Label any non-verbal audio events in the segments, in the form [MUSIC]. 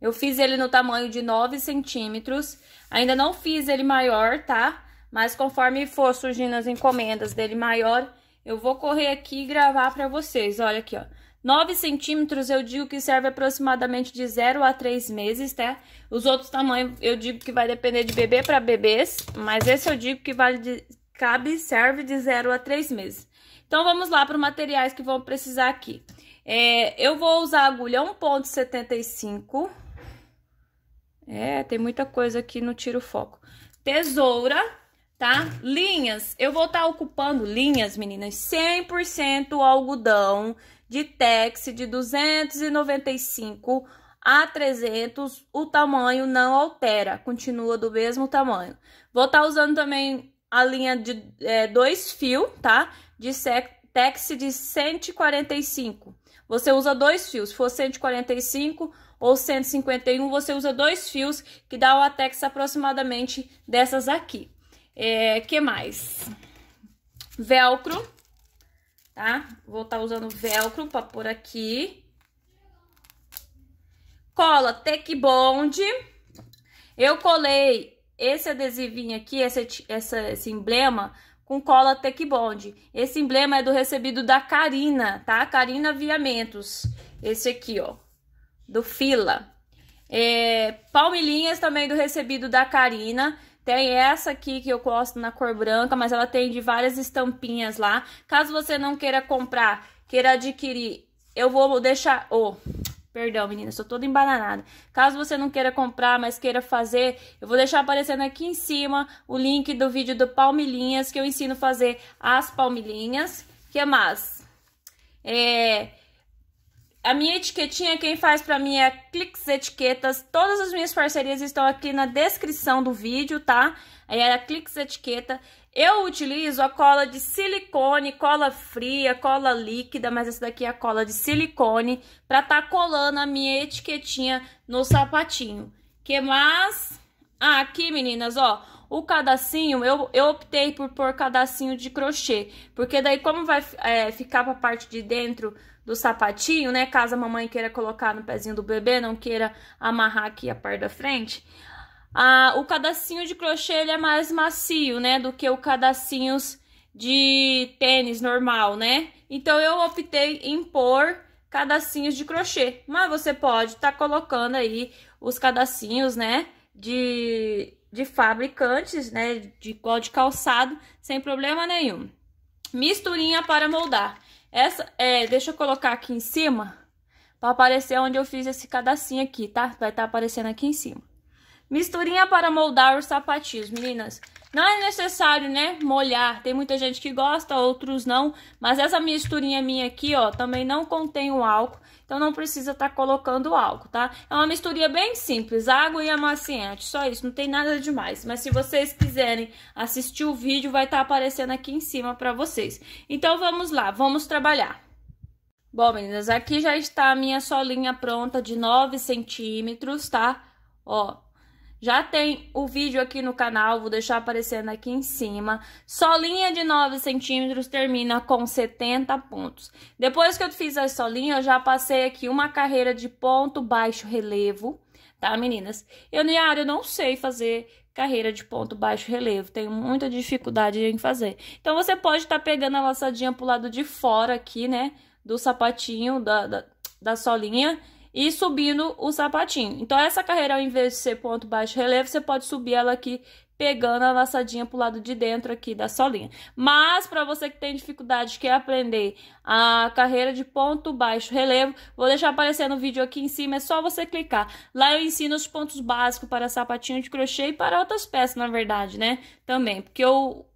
Eu fiz ele no tamanho de 9 centímetros. Ainda não fiz ele maior, tá? Mas conforme for surgindo as encomendas dele maior, eu vou correr aqui e gravar para vocês. Olha aqui, ó. 9 centímetros eu digo que serve aproximadamente de 0 a 3 meses, tá? Os outros tamanhos eu digo que vai depender de bebê para bebês, mas esse eu digo que vale de, cabe, serve de 0 a 3 meses. Então, vamos lá para os materiais que vão precisar aqui. É, eu vou usar agulha 1.75, é, tem muita coisa aqui não tira o foco. Tesoura, tá? Linhas. Eu vou estar tá ocupando linhas, meninas, 100% algodão de tex de 295 a 300. O tamanho não altera, continua do mesmo tamanho. Vou estar tá usando também a linha de é, dois fios, tá? De tex de 145. Você usa dois fios. Se for 145, ou 151, você usa dois fios que dá o atex aproximadamente dessas aqui. É, que mais? Velcro, tá? Vou estar tá usando velcro para pôr aqui. Cola Tec Bond. Eu colei esse adesivinho aqui, esse, essa, esse emblema, com cola Tec Bond. Esse emblema é do recebido da Carina, tá? Carina Viamentos. Esse aqui, ó do Fila. É, palmilhinhas também do recebido da Karina. Tem essa aqui que eu gosto na cor branca, mas ela tem de várias estampinhas lá. Caso você não queira comprar, queira adquirir, eu vou deixar... Oh, perdão, menina, sou toda embananada. Caso você não queira comprar, mas queira fazer, eu vou deixar aparecendo aqui em cima o link do vídeo do Palmilhinhas, que eu ensino a fazer as palmilhinhas. que mais? É... A minha etiquetinha, quem faz pra mim é Cliques Etiquetas. Todas as minhas parcerias estão aqui na descrição do vídeo, tá? Aí é a Etiqueta. Eu utilizo a cola de silicone, cola fria, cola líquida, mas essa daqui é a cola de silicone, pra tá colando a minha etiquetinha no sapatinho. Que mais? Ah, aqui, meninas, ó, o cadacinho, eu, eu optei por pôr cadacinho de crochê, porque daí como vai é, ficar pra parte de dentro do sapatinho, né? Caso a mamãe queira colocar no pezinho do bebê, não queira amarrar aqui a parte da frente. Ah, o cadacinho de crochê ele é mais macio, né? Do que o cadacinhos de tênis normal, né? Então, eu optei em pôr cadacinhos de crochê. Mas você pode estar tá colocando aí os cadacinhos, né? De, de fabricantes, né? De igual de calçado, sem problema nenhum. Misturinha para moldar. Essa, é, deixa eu colocar aqui em cima, para aparecer onde eu fiz esse cadacinho aqui, tá? Vai estar tá aparecendo aqui em cima. Misturinha para moldar os sapatinhos, meninas. Não é necessário, né, molhar. Tem muita gente que gosta, outros não. Mas essa misturinha minha aqui, ó, também não contém o álcool. Então não precisa estar tá colocando álcool, tá? É uma misturinha bem simples, água e amaciante, só isso, não tem nada demais. Mas se vocês quiserem assistir o vídeo, vai estar tá aparecendo aqui em cima para vocês. Então vamos lá, vamos trabalhar. Bom, meninas, aqui já está a minha solinha pronta de 9 centímetros, tá? Ó, já tem o vídeo aqui no canal, vou deixar aparecendo aqui em cima. Solinha de 9 centímetros termina com 70 pontos. Depois que eu fiz a solinha, eu já passei aqui uma carreira de ponto baixo relevo, tá, meninas? Eu, Niara, eu não sei fazer carreira de ponto baixo relevo, tenho muita dificuldade em fazer. Então, você pode estar tá pegando a laçadinha pro lado de fora aqui, né, do sapatinho, da, da, da solinha, e subindo o sapatinho. Então, essa carreira, ao invés de ser ponto baixo relevo, você pode subir ela aqui pegando a laçadinha pro lado de dentro aqui da solinha. Mas, para você que tem dificuldade, quer aprender a carreira de ponto baixo relevo, vou deixar aparecer no vídeo aqui em cima, é só você clicar. Lá eu ensino os pontos básicos para sapatinho de crochê e para outras peças, na verdade, né? Também, porque eu...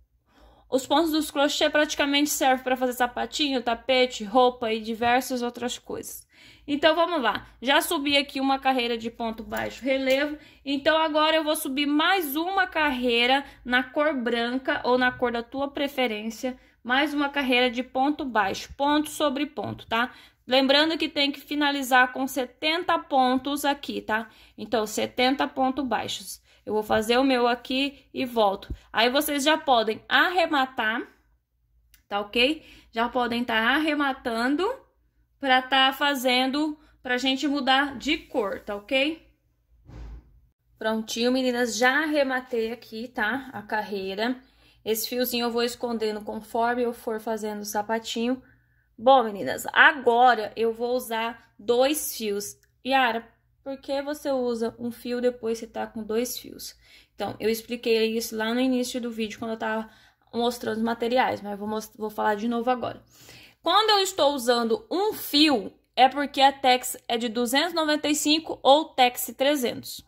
Os pontos dos crochê praticamente servem para fazer sapatinho, tapete, roupa e diversas outras coisas. Então, vamos lá. Já subi aqui uma carreira de ponto baixo relevo. Então, agora eu vou subir mais uma carreira na cor branca ou na cor da tua preferência. Mais uma carreira de ponto baixo, ponto sobre ponto, tá? Lembrando que tem que finalizar com 70 pontos aqui, tá? Então, 70 pontos baixos. Eu vou fazer o meu aqui e volto. Aí, vocês já podem arrematar, tá ok? Já podem estar tá arrematando para tá fazendo, para gente mudar de cor, tá ok? Prontinho, meninas, já arrematei aqui, tá? A carreira. Esse fiozinho eu vou escondendo conforme eu for fazendo o sapatinho. Bom, meninas, agora eu vou usar dois fios. Yara, por que você usa um fio depois que tá com dois fios? Então, eu expliquei isso lá no início do vídeo, quando eu tava mostrando os materiais, mas vou, vou falar de novo agora. Quando eu estou usando um fio, é porque a TEX é de 295 ou TEX 300.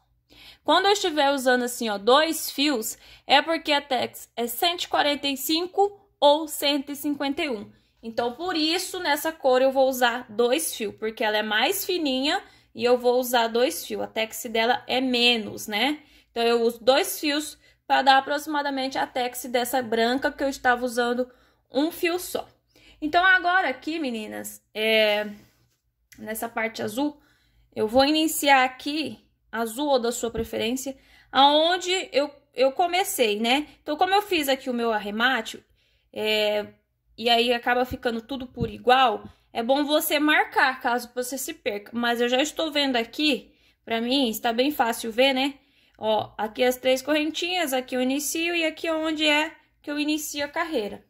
Quando eu estiver usando assim, ó, dois fios, é porque a TEX é 145 ou 151. Então, por isso, nessa cor eu vou usar dois fios, porque ela é mais fininha e eu vou usar dois fios. A TEX dela é menos, né? Então, eu uso dois fios para dar aproximadamente a TEX dessa branca que eu estava usando um fio só. Então, agora aqui, meninas, é, nessa parte azul, eu vou iniciar aqui, azul ou da sua preferência, aonde eu, eu comecei, né? Então, como eu fiz aqui o meu arremate, é, e aí acaba ficando tudo por igual, é bom você marcar, caso você se perca. Mas eu já estou vendo aqui, pra mim, está bem fácil ver, né? Ó, aqui as três correntinhas, aqui eu inicio e aqui é onde é que eu inicio a carreira.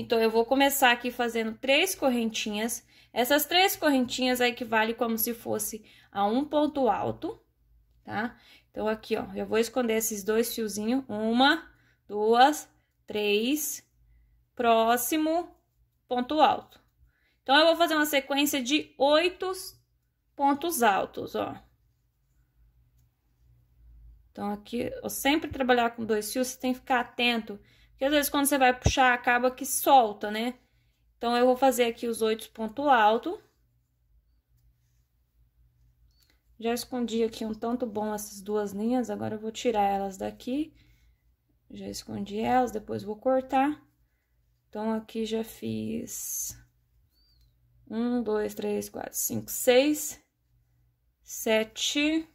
Então, eu vou começar aqui fazendo três correntinhas. Essas três correntinhas equivale como se fosse a um ponto alto, tá? Então, aqui, ó, eu vou esconder esses dois fiozinhos. Uma, duas, três, próximo, ponto alto. Então, eu vou fazer uma sequência de oito pontos altos, ó. Então, aqui, eu sempre trabalhar com dois fios, você tem que ficar atento que às vezes quando você vai puxar acaba que solta, né? Então, eu vou fazer aqui os oito pontos altos. Já escondi aqui um tanto bom essas duas linhas, agora eu vou tirar elas daqui. Já escondi elas, depois vou cortar. Então, aqui já fiz... Um, dois, três, quatro, cinco, seis, sete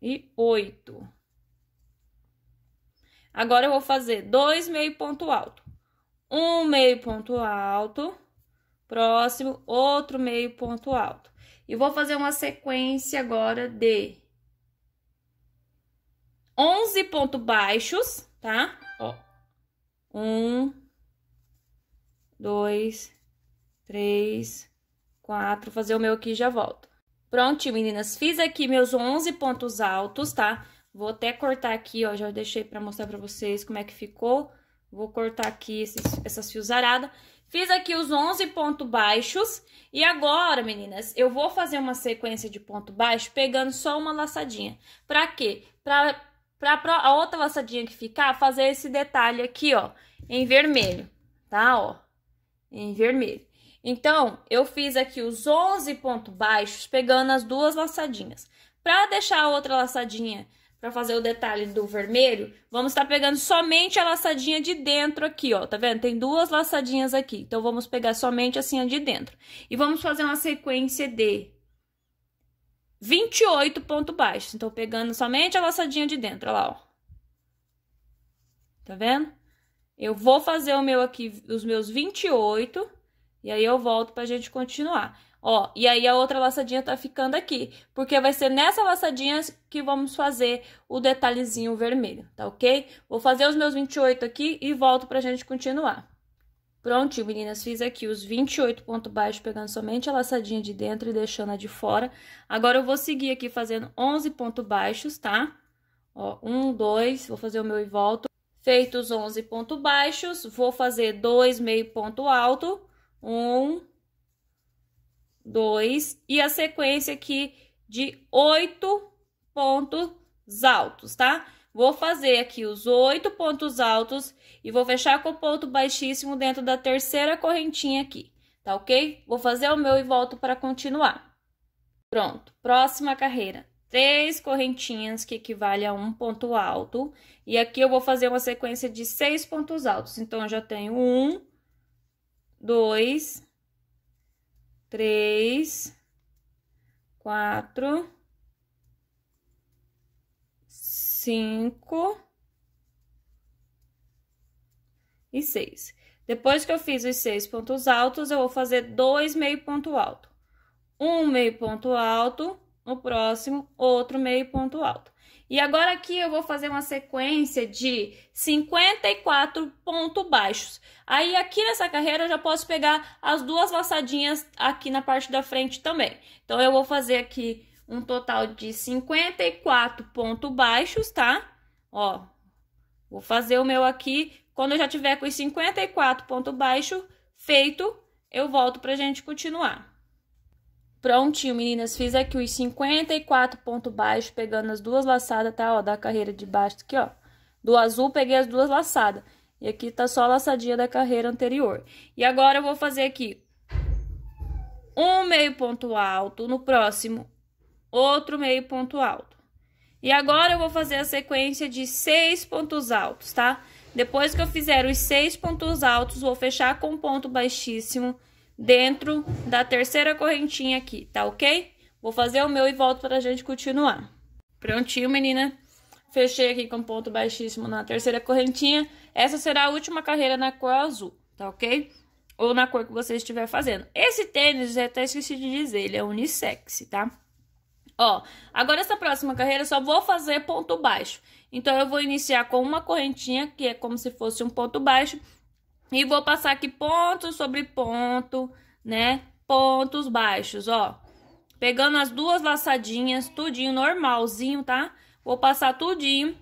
e oito. Agora eu vou fazer dois meio ponto alto. Um meio ponto alto, próximo, outro meio ponto alto. E vou fazer uma sequência agora de 11 pontos baixos, tá? Ó. Um, dois, três, quatro. Fazer o meu aqui e já volto. Prontinho, meninas. Fiz aqui meus 11 pontos altos, tá? Vou até cortar aqui, ó, já deixei pra mostrar pra vocês como é que ficou. Vou cortar aqui esses, essas arada. Fiz aqui os 11 pontos baixos. E agora, meninas, eu vou fazer uma sequência de ponto baixo pegando só uma laçadinha. Pra quê? Pra, pra, pra a outra laçadinha que ficar, fazer esse detalhe aqui, ó, em vermelho, tá? Ó, em vermelho. Então, eu fiz aqui os 11 pontos baixos pegando as duas laçadinhas. Pra deixar a outra laçadinha para fazer o detalhe do vermelho, vamos estar tá pegando somente a laçadinha de dentro aqui, ó, tá vendo? Tem duas laçadinhas aqui, então vamos pegar somente assim a de dentro. E vamos fazer uma sequência de 28 pontos baixos, então pegando somente a laçadinha de dentro, ó lá, ó. Tá vendo? Eu vou fazer o meu aqui, os meus 28, e aí eu volto pra gente continuar. Ó, e aí a outra laçadinha tá ficando aqui, porque vai ser nessa laçadinha que vamos fazer o detalhezinho vermelho, tá ok? Vou fazer os meus 28 aqui e volto pra gente continuar. Prontinho, meninas, fiz aqui os 28 pontos baixos, pegando somente a laçadinha de dentro e deixando a de fora. Agora, eu vou seguir aqui fazendo 11 pontos baixos, tá? Ó, um, dois, vou fazer o meu e volto. Feitos 11 pontos baixos, vou fazer dois meio ponto alto. Um, dois, e a sequência aqui de oito pontos altos, tá? Vou fazer aqui os oito pontos altos e vou fechar com o ponto baixíssimo dentro da terceira correntinha aqui, tá ok? Vou fazer o meu e volto para continuar. Pronto, próxima carreira. Três correntinhas que equivale a um ponto alto. E aqui eu vou fazer uma sequência de seis pontos altos. Então, eu já tenho um, dois, três, quatro, cinco e seis. Depois que eu fiz os seis pontos altos, eu vou fazer dois meio ponto alto. Um meio ponto alto, no próximo, outro meio ponto alto. E agora aqui eu vou fazer uma sequência de 54 pontos baixos. Aí aqui nessa carreira eu já posso pegar as duas laçadinhas aqui na parte da frente também. Então eu vou fazer aqui um total de 54 pontos baixos, tá? Ó, vou fazer o meu aqui. Quando eu já tiver com os 54 pontos baixos feito, eu volto pra gente continuar. Prontinho, meninas. Fiz aqui os 54 pontos baixos, pegando as duas laçadas, tá? Ó, da carreira de baixo aqui, ó. Do azul, peguei as duas laçadas. E aqui tá só a laçadinha da carreira anterior. E agora eu vou fazer aqui um meio ponto alto, no próximo, outro meio ponto alto. E agora eu vou fazer a sequência de seis pontos altos, tá? Depois que eu fizer os seis pontos altos, vou fechar com ponto baixíssimo dentro da terceira correntinha aqui, tá ok? Vou fazer o meu e volto para a gente continuar. Prontinho, menina. Fechei aqui com ponto baixíssimo na terceira correntinha. Essa será a última carreira na cor azul, tá ok? Ou na cor que você estiver fazendo. Esse tênis, já até esqueci de dizer, ele é unissex, tá? Ó, agora essa próxima carreira eu só vou fazer ponto baixo. Então, eu vou iniciar com uma correntinha, que é como se fosse um ponto baixo, e vou passar aqui ponto sobre ponto, né? Pontos baixos, ó. Pegando as duas laçadinhas, tudinho normalzinho, tá? Vou passar tudinho.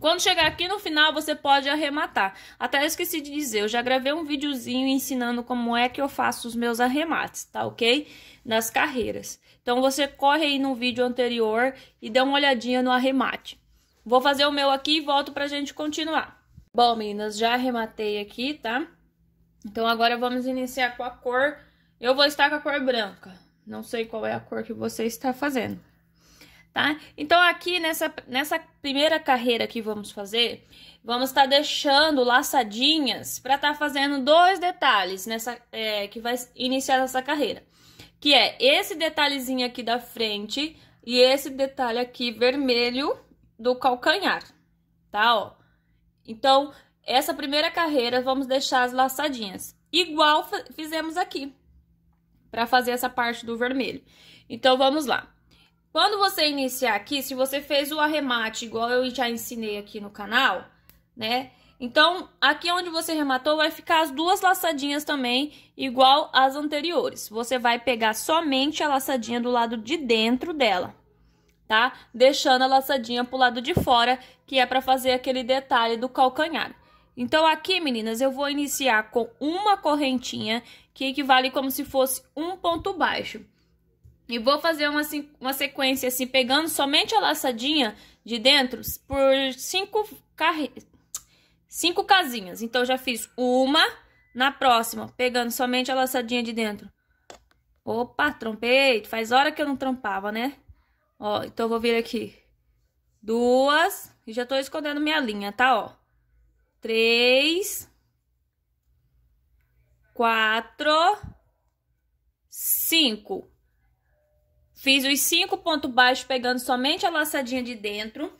Quando chegar aqui no final, você pode arrematar. Até esqueci de dizer, eu já gravei um videozinho ensinando como é que eu faço os meus arremates, tá ok? Nas carreiras. Então, você corre aí no vídeo anterior e dá uma olhadinha no arremate. Vou fazer o meu aqui e volto pra gente continuar. Bom, meninas, já arrematei aqui, tá? Então agora vamos iniciar com a cor. Eu vou estar com a cor branca. Não sei qual é a cor que você está fazendo, tá? Então aqui nessa, nessa primeira carreira que vamos fazer, vamos estar tá deixando laçadinhas para estar tá fazendo dois detalhes nessa é, que vai iniciar essa carreira. Que é esse detalhezinho aqui da frente e esse detalhe aqui vermelho do calcanhar, tá? Ó. Então, essa primeira carreira, vamos deixar as laçadinhas. Igual fizemos aqui, para fazer essa parte do vermelho. Então, vamos lá. Quando você iniciar aqui, se você fez o arremate, igual eu já ensinei aqui no canal, né? Então, aqui onde você rematou, vai ficar as duas laçadinhas também, igual as anteriores. Você vai pegar somente a laçadinha do lado de dentro dela, tá? Deixando a laçadinha pro lado de fora, que é para fazer aquele detalhe do calcanhar. Então, aqui, meninas, eu vou iniciar com uma correntinha, que equivale como se fosse um ponto baixo. E vou fazer uma, uma sequência assim, pegando somente a laçadinha de dentro por cinco, carre... cinco casinhas. Então, já fiz uma, na próxima, pegando somente a laçadinha de dentro. Opa, trompei, faz hora que eu não trampava, né? Ó, então eu vou vir aqui. Duas. E já tô escondendo minha linha, tá? Ó. Três. Quatro. Cinco. Fiz os cinco pontos baixos pegando somente a laçadinha de dentro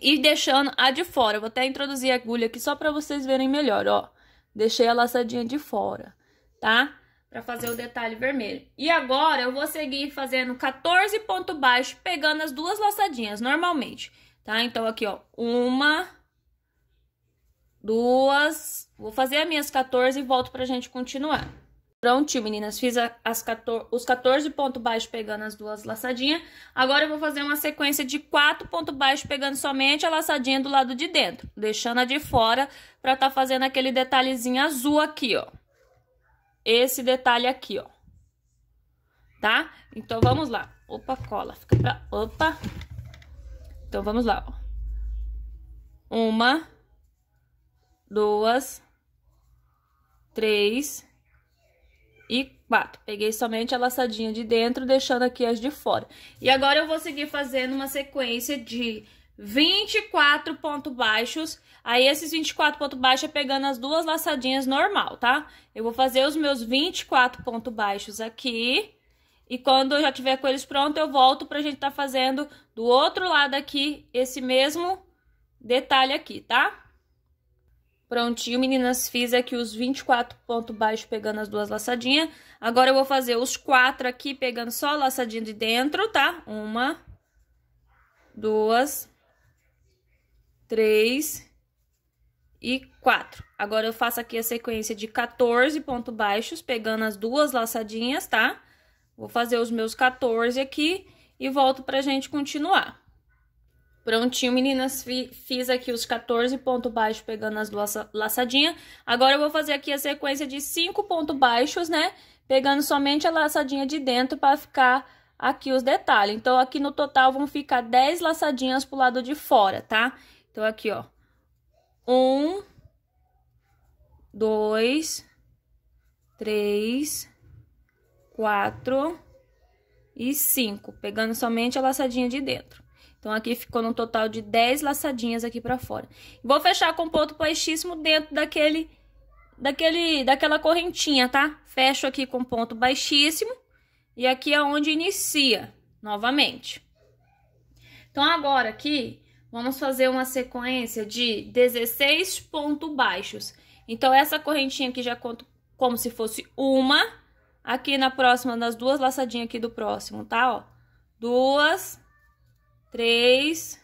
e deixando a de fora. Eu vou até introduzir a agulha aqui só para vocês verem melhor, ó. Deixei a laçadinha de fora, tá? para fazer o detalhe vermelho. E agora eu vou seguir fazendo 14 ponto baixo, pegando as duas laçadinhas normalmente, tá? Então aqui, ó, uma, duas, vou fazer as minhas 14 e volto pra gente continuar. Prontinho, meninas, fiz as 14, os 14 ponto baixo pegando as duas laçadinhas. Agora eu vou fazer uma sequência de 4 ponto baixo pegando somente a laçadinha do lado de dentro, deixando a de fora para tá fazendo aquele detalhezinho azul aqui, ó esse detalhe aqui, ó. Tá? Então, vamos lá. Opa, cola. Fica pra... Opa. Então, vamos lá, ó. Uma, duas, três e quatro. Peguei somente a laçadinha de dentro, deixando aqui as de fora. E agora eu vou seguir fazendo uma sequência de 24 pontos baixos Aí, esses 24 pontos baixos é pegando as duas laçadinhas normal, tá? Eu vou fazer os meus 24 pontos baixos aqui. E quando eu já tiver com eles pronto, eu volto pra gente tá fazendo do outro lado aqui esse mesmo detalhe aqui, tá? Prontinho, meninas, fiz aqui os 24 pontos baixos pegando as duas laçadinhas. Agora, eu vou fazer os quatro aqui pegando só a laçadinha de dentro, tá? Uma, duas, três e 4. Agora eu faço aqui a sequência de 14 pontos baixos, pegando as duas laçadinhas, tá? Vou fazer os meus 14 aqui e volto pra gente continuar. Prontinho, meninas, fiz aqui os 14 pontos baixos pegando as duas laçadinhas. Agora eu vou fazer aqui a sequência de 5 pontos baixos, né? Pegando somente a laçadinha de dentro para ficar aqui os detalhes. Então, aqui no total vão ficar 10 laçadinhas pro lado de fora, tá? Então, aqui, ó, um, dois, três, quatro e cinco, pegando somente a laçadinha de dentro. Então, aqui ficou no total de 10 laçadinhas aqui pra fora. Vou fechar com ponto baixíssimo dentro daquele, daquele, daquela correntinha, tá? Fecho aqui com ponto baixíssimo e aqui é onde inicia, novamente. Então, agora aqui, Vamos fazer uma sequência de 16 pontos baixos. Então, essa correntinha aqui já conto como se fosse uma. Aqui na próxima, nas duas laçadinhas aqui do próximo, tá? Ó, duas, três,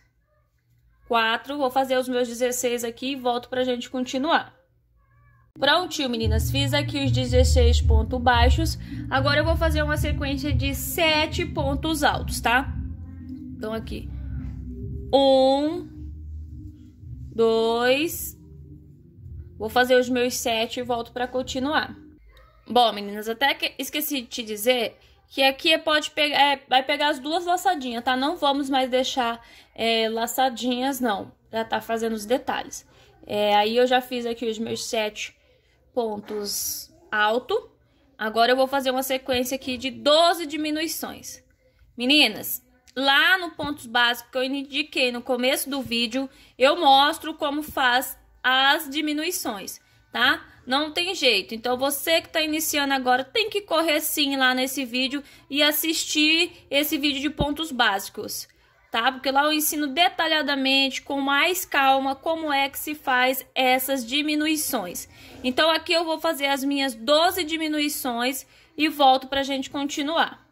quatro. Vou fazer os meus 16 aqui e volto pra gente continuar. Prontinho, meninas. Fiz aqui os 16 pontos baixos. Agora, eu vou fazer uma sequência de sete pontos altos, tá? Então, aqui um, dois. Vou fazer os meus sete e volto para continuar. Bom, meninas, até que esqueci de te dizer que aqui é pode pegar, é, vai pegar as duas laçadinhas, tá? Não vamos mais deixar é, laçadinhas, não. Já tá fazendo os detalhes. É, aí eu já fiz aqui os meus sete pontos alto. Agora eu vou fazer uma sequência aqui de 12 diminuições. Meninas, Lá no pontos básicos que eu indiquei no começo do vídeo, eu mostro como faz as diminuições, tá? Não tem jeito. Então você que está iniciando agora tem que correr sim lá nesse vídeo e assistir esse vídeo de pontos básicos, tá? Porque lá eu ensino detalhadamente, com mais calma, como é que se faz essas diminuições. Então aqui eu vou fazer as minhas 12 diminuições e volto para a gente continuar.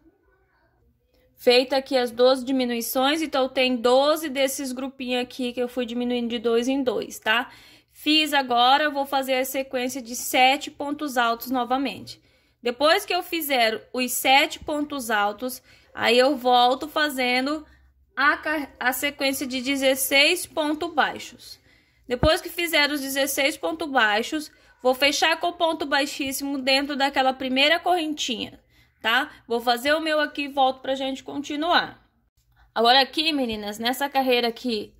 Feita aqui as 12 diminuições, então tem 12 desses grupinhos aqui que eu fui diminuindo de dois em dois, tá? Fiz agora, vou fazer a sequência de sete pontos altos novamente. Depois que eu fizer os sete pontos altos, aí eu volto fazendo a, a sequência de 16 pontos baixos. Depois que fizer os 16 pontos baixos, vou fechar com o ponto baixíssimo dentro daquela primeira correntinha, tá? Vou fazer o meu aqui e volto pra gente continuar. Agora aqui, meninas, nessa carreira aqui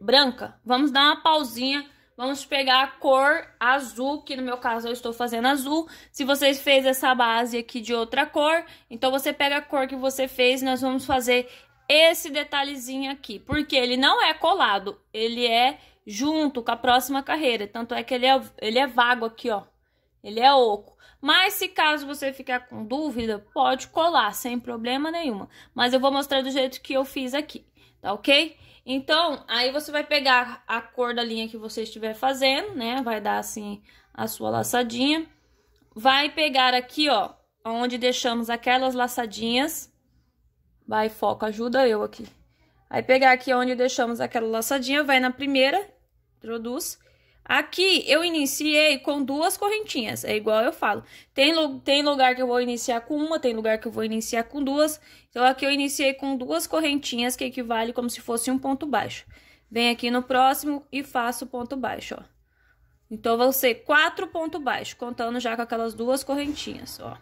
branca, vamos dar uma pausinha. Vamos pegar a cor azul, que no meu caso eu estou fazendo azul. Se vocês fez essa base aqui de outra cor, então você pega a cor que você fez, nós vamos fazer esse detalhezinho aqui, porque ele não é colado, ele é junto com a próxima carreira, tanto é que ele é, ele é vago aqui, ó, ele é oco. Mas se caso você ficar com dúvida, pode colar sem problema nenhuma. Mas eu vou mostrar do jeito que eu fiz aqui, tá ok? Então, aí você vai pegar a cor da linha que você estiver fazendo, né? Vai dar assim a sua laçadinha. Vai pegar aqui, ó, onde deixamos aquelas laçadinhas. Vai, foco, ajuda eu aqui. Aí pegar aqui onde deixamos aquela laçadinha, vai na primeira, introduz. Aqui eu iniciei com duas correntinhas, é igual eu falo. Tem, tem lugar que eu vou iniciar com uma, tem lugar que eu vou iniciar com duas. Então, aqui eu iniciei com duas correntinhas, que equivale como se fosse um ponto baixo. Venho aqui no próximo e faço ponto baixo, ó. Então, vão ser quatro pontos baixos, contando já com aquelas duas correntinhas, ó.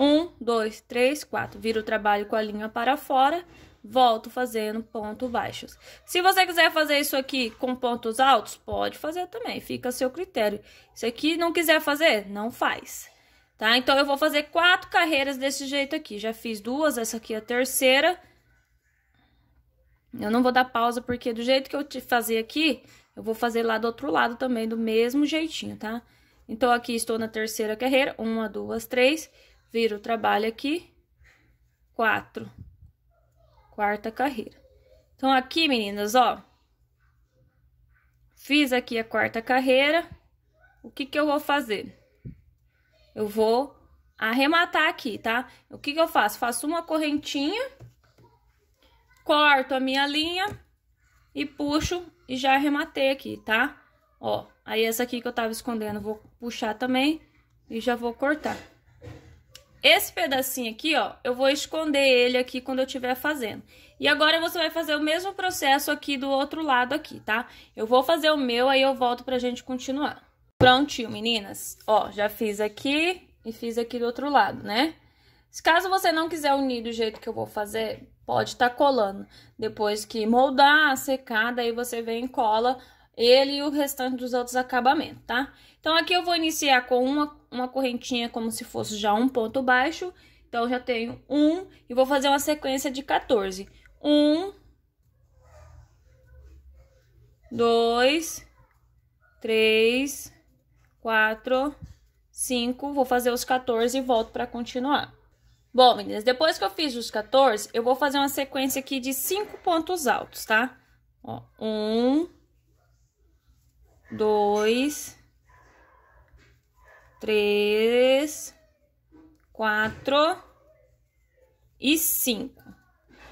Um, dois, três, quatro. Viro o trabalho com a linha para fora, volto fazendo pontos baixos. Se você quiser fazer isso aqui com pontos altos, pode fazer também, fica a seu critério. Se aqui não quiser fazer, não faz. Tá? Então, eu vou fazer quatro carreiras desse jeito aqui. Já fiz duas, essa aqui é a terceira. Eu não vou dar pausa, porque do jeito que eu te fazer aqui, eu vou fazer lá do outro lado também, do mesmo jeitinho, tá? Então, aqui estou na terceira carreira, uma, duas, três, viro o trabalho aqui, quatro, quarta carreira. Então, aqui, meninas, ó. Fiz aqui a quarta carreira. O que que eu vou fazer? Eu vou arrematar aqui, tá? O que que eu faço? Faço uma correntinha, corto a minha linha e puxo e já arrematei aqui, tá? Ó, aí essa aqui que eu tava escondendo, vou puxar também e já vou cortar. Esse pedacinho aqui, ó, eu vou esconder ele aqui quando eu estiver fazendo. E agora você vai fazer o mesmo processo aqui do outro lado aqui, tá? Eu vou fazer o meu, aí eu volto pra gente continuar. Prontinho, meninas. Ó, já fiz aqui e fiz aqui do outro lado, né? Caso você não quiser unir do jeito que eu vou fazer, pode estar tá colando. Depois que moldar, secar, daí você vem e cola ele e o restante dos outros acabamentos, tá? Então, aqui eu vou iniciar com uma, uma correntinha como se fosse já um ponto baixo. Então, já tenho um e vou fazer uma sequência de 14. Um, dois, três, quatro, cinco. Vou fazer os 14 e volto para continuar. Bom, meninas, depois que eu fiz os 14, eu vou fazer uma sequência aqui de cinco pontos altos, tá? Ó, um dois, três, quatro e cinco.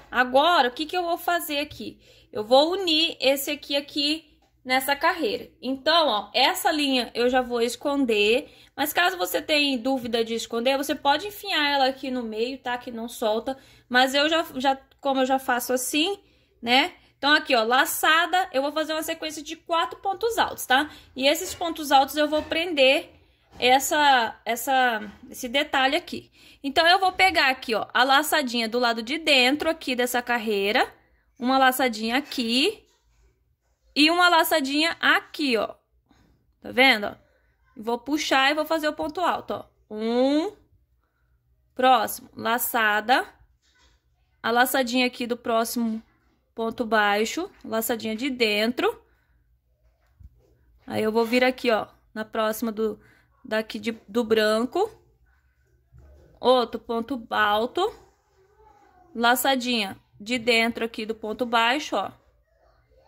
Agora, o que, que eu vou fazer aqui? Eu vou unir esse aqui aqui nessa carreira. Então, ó, essa linha eu já vou esconder, mas caso você tenha dúvida de esconder, você pode enfiar ela aqui no meio, tá? Que não solta, mas eu já, já como eu já faço assim, né? Então, aqui, ó, laçada, eu vou fazer uma sequência de quatro pontos altos, tá? E esses pontos altos eu vou prender essa, essa, esse detalhe aqui. Então, eu vou pegar aqui, ó, a laçadinha do lado de dentro aqui dessa carreira, uma laçadinha aqui e uma laçadinha aqui, ó. Tá vendo, Vou puxar e vou fazer o ponto alto, ó. Um, próximo, laçada. A laçadinha aqui do próximo ponto baixo, laçadinha de dentro. Aí, eu vou vir aqui, ó, na próxima do, daqui de, do branco. Outro ponto alto, laçadinha de dentro aqui do ponto baixo, ó.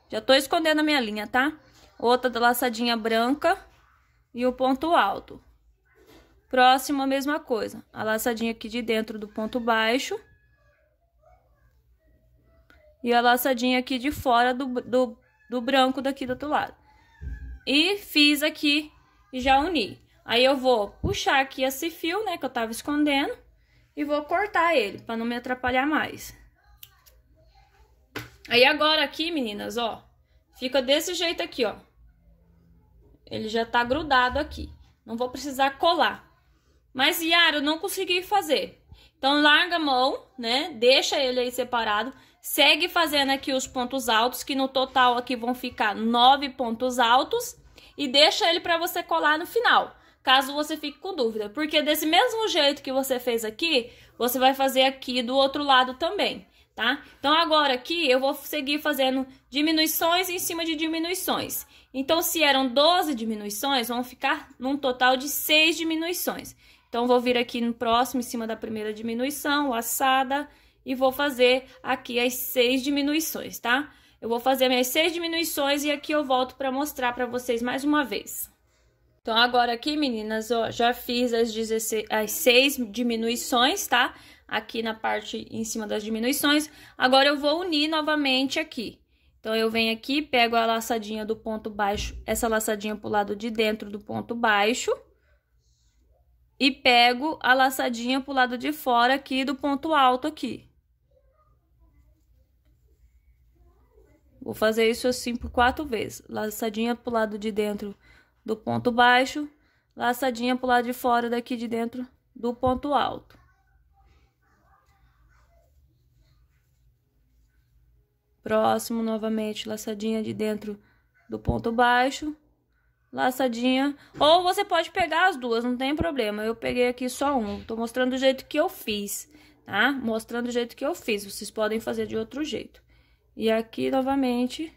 Já tô escondendo a minha linha, tá? Outra da laçadinha branca e o ponto alto. Próximo, a mesma coisa. A laçadinha aqui de dentro do ponto baixo e a laçadinha aqui de fora do, do, do branco daqui do outro lado. E fiz aqui e já uni. Aí eu vou puxar aqui esse fio, né, que eu tava escondendo, e vou cortar ele, pra não me atrapalhar mais. Aí agora aqui, meninas, ó, fica desse jeito aqui, ó. Ele já tá grudado aqui. Não vou precisar colar. Mas, Yara, eu não consegui fazer. Então, larga a mão, né? Deixa ele aí separado. Segue fazendo aqui os pontos altos, que no total aqui vão ficar nove pontos altos. E deixa ele para você colar no final, caso você fique com dúvida. Porque desse mesmo jeito que você fez aqui, você vai fazer aqui do outro lado também, tá? Então, agora aqui, eu vou seguir fazendo diminuições em cima de diminuições. Então, se eram 12 diminuições, vão ficar num total de seis diminuições. Então, vou vir aqui no próximo, em cima da primeira diminuição, laçada e vou fazer aqui as seis diminuições, tá? Eu vou fazer minhas seis diminuições e aqui eu volto para mostrar para vocês mais uma vez. Então, agora aqui, meninas, ó, já fiz as, 16, as seis diminuições, tá? Aqui na parte em cima das diminuições. Agora, eu vou unir novamente aqui. Então, eu venho aqui, pego a laçadinha do ponto baixo, essa laçadinha pro lado de dentro do ponto baixo e pego a laçadinha pro lado de fora aqui do ponto alto aqui. Vou fazer isso assim por quatro vezes. Laçadinha pro lado de dentro do ponto baixo, laçadinha pro lado de fora daqui de dentro do ponto alto. Próximo, novamente, laçadinha de dentro do ponto baixo, laçadinha. Ou você pode pegar as duas, não tem problema. Eu peguei aqui só um, tô mostrando o jeito que eu fiz, tá? Mostrando o jeito que eu fiz, vocês podem fazer de outro jeito. E aqui novamente.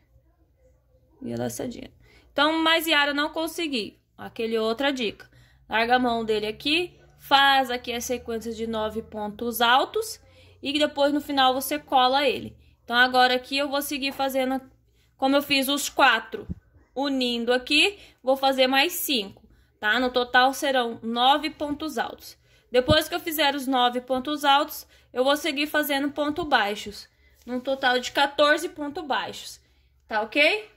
E a laçadinha. Então, mais Yara não consegui. Aquele outra dica. Larga a mão dele aqui. Faz aqui a sequência de nove pontos altos. E depois no final você cola ele. Então, agora aqui eu vou seguir fazendo como eu fiz os quatro. Unindo aqui, vou fazer mais cinco, tá? No total serão nove pontos altos. Depois que eu fizer os nove pontos altos, eu vou seguir fazendo pontos baixos num total de 14 pontos baixos, tá ok?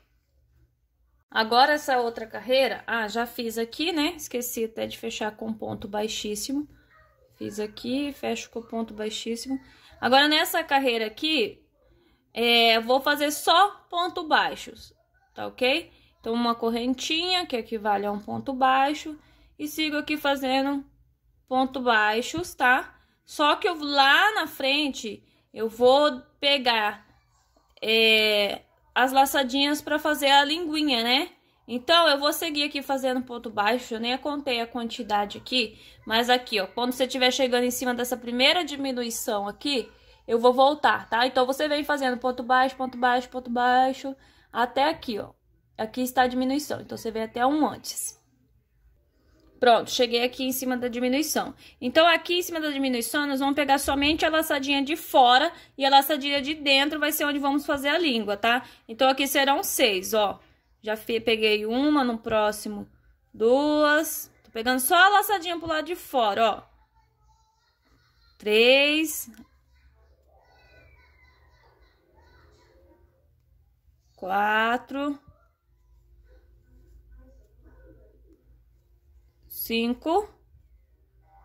Agora essa outra carreira, ah, já fiz aqui, né? Esqueci até de fechar com ponto baixíssimo. Fiz aqui, fecho com ponto baixíssimo. Agora nessa carreira aqui, é, vou fazer só ponto baixos, tá ok? Então, uma correntinha, que equivale a um ponto baixo, e sigo aqui fazendo ponto baixos, tá? Só que eu lá na frente, eu vou pegar é, as laçadinhas para fazer a linguinha, né? Então, eu vou seguir aqui fazendo ponto baixo, eu nem contei a quantidade aqui, mas aqui, ó, quando você estiver chegando em cima dessa primeira diminuição aqui, eu vou voltar, tá? Então, você vem fazendo ponto baixo, ponto baixo, ponto baixo, até aqui, ó. Aqui está a diminuição, então você vem até um antes. Pronto, cheguei aqui em cima da diminuição. Então, aqui em cima da diminuição, nós vamos pegar somente a laçadinha de fora e a laçadinha de dentro vai ser onde vamos fazer a língua, tá? Então, aqui serão seis, ó. Já peguei uma, no próximo duas. Tô pegando só a laçadinha pro lado de fora, ó. Três. Quatro. cinco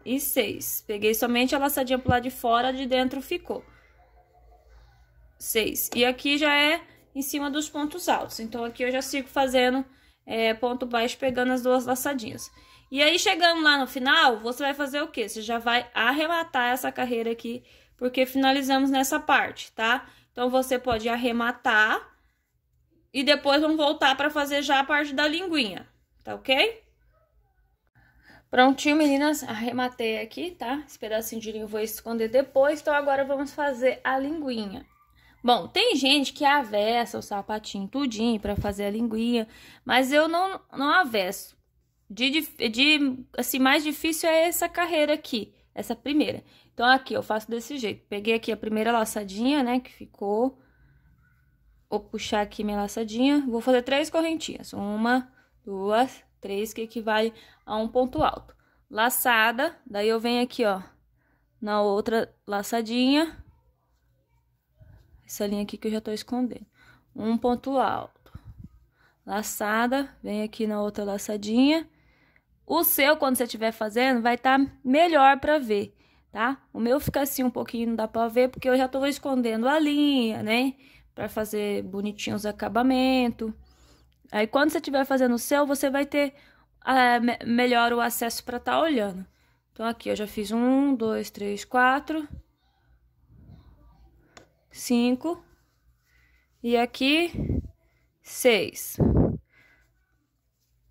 e seis. Peguei somente a laçadinha pro lado de fora, de dentro ficou. Seis. E aqui já é em cima dos pontos altos. Então, aqui eu já sigo fazendo é, ponto baixo, pegando as duas laçadinhas. E aí, chegando lá no final, você vai fazer o quê? Você já vai arrematar essa carreira aqui, porque finalizamos nessa parte, tá? Então, você pode arrematar e depois vão voltar para fazer já a parte da linguinha, tá ok? Prontinho, meninas, arrematei aqui, tá? Esse pedacinho de linho eu vou esconder depois, então agora vamos fazer a linguinha. Bom, tem gente que avessa o sapatinho tudinho para fazer a linguinha, mas eu não, não avesso. De, de, assim, mais difícil é essa carreira aqui, essa primeira. Então, aqui eu faço desse jeito. Peguei aqui a primeira laçadinha, né, que ficou. Vou puxar aqui minha laçadinha. Vou fazer três correntinhas. Uma, duas, três que equivale a um ponto alto. Laçada, daí eu venho aqui, ó, na outra laçadinha. Essa linha aqui que eu já tô escondendo. Um ponto alto. Laçada, vem aqui na outra laçadinha. O seu, quando você estiver fazendo, vai estar tá melhor pra ver, tá? O meu fica assim um pouquinho, não dá pra ver, porque eu já tô escondendo a linha, né? Pra fazer bonitinho os acabamentos. Aí quando você estiver fazendo o seu, você vai ter é, me melhor o acesso para estar tá olhando. Então aqui eu já fiz um, dois, três, quatro, cinco e aqui seis.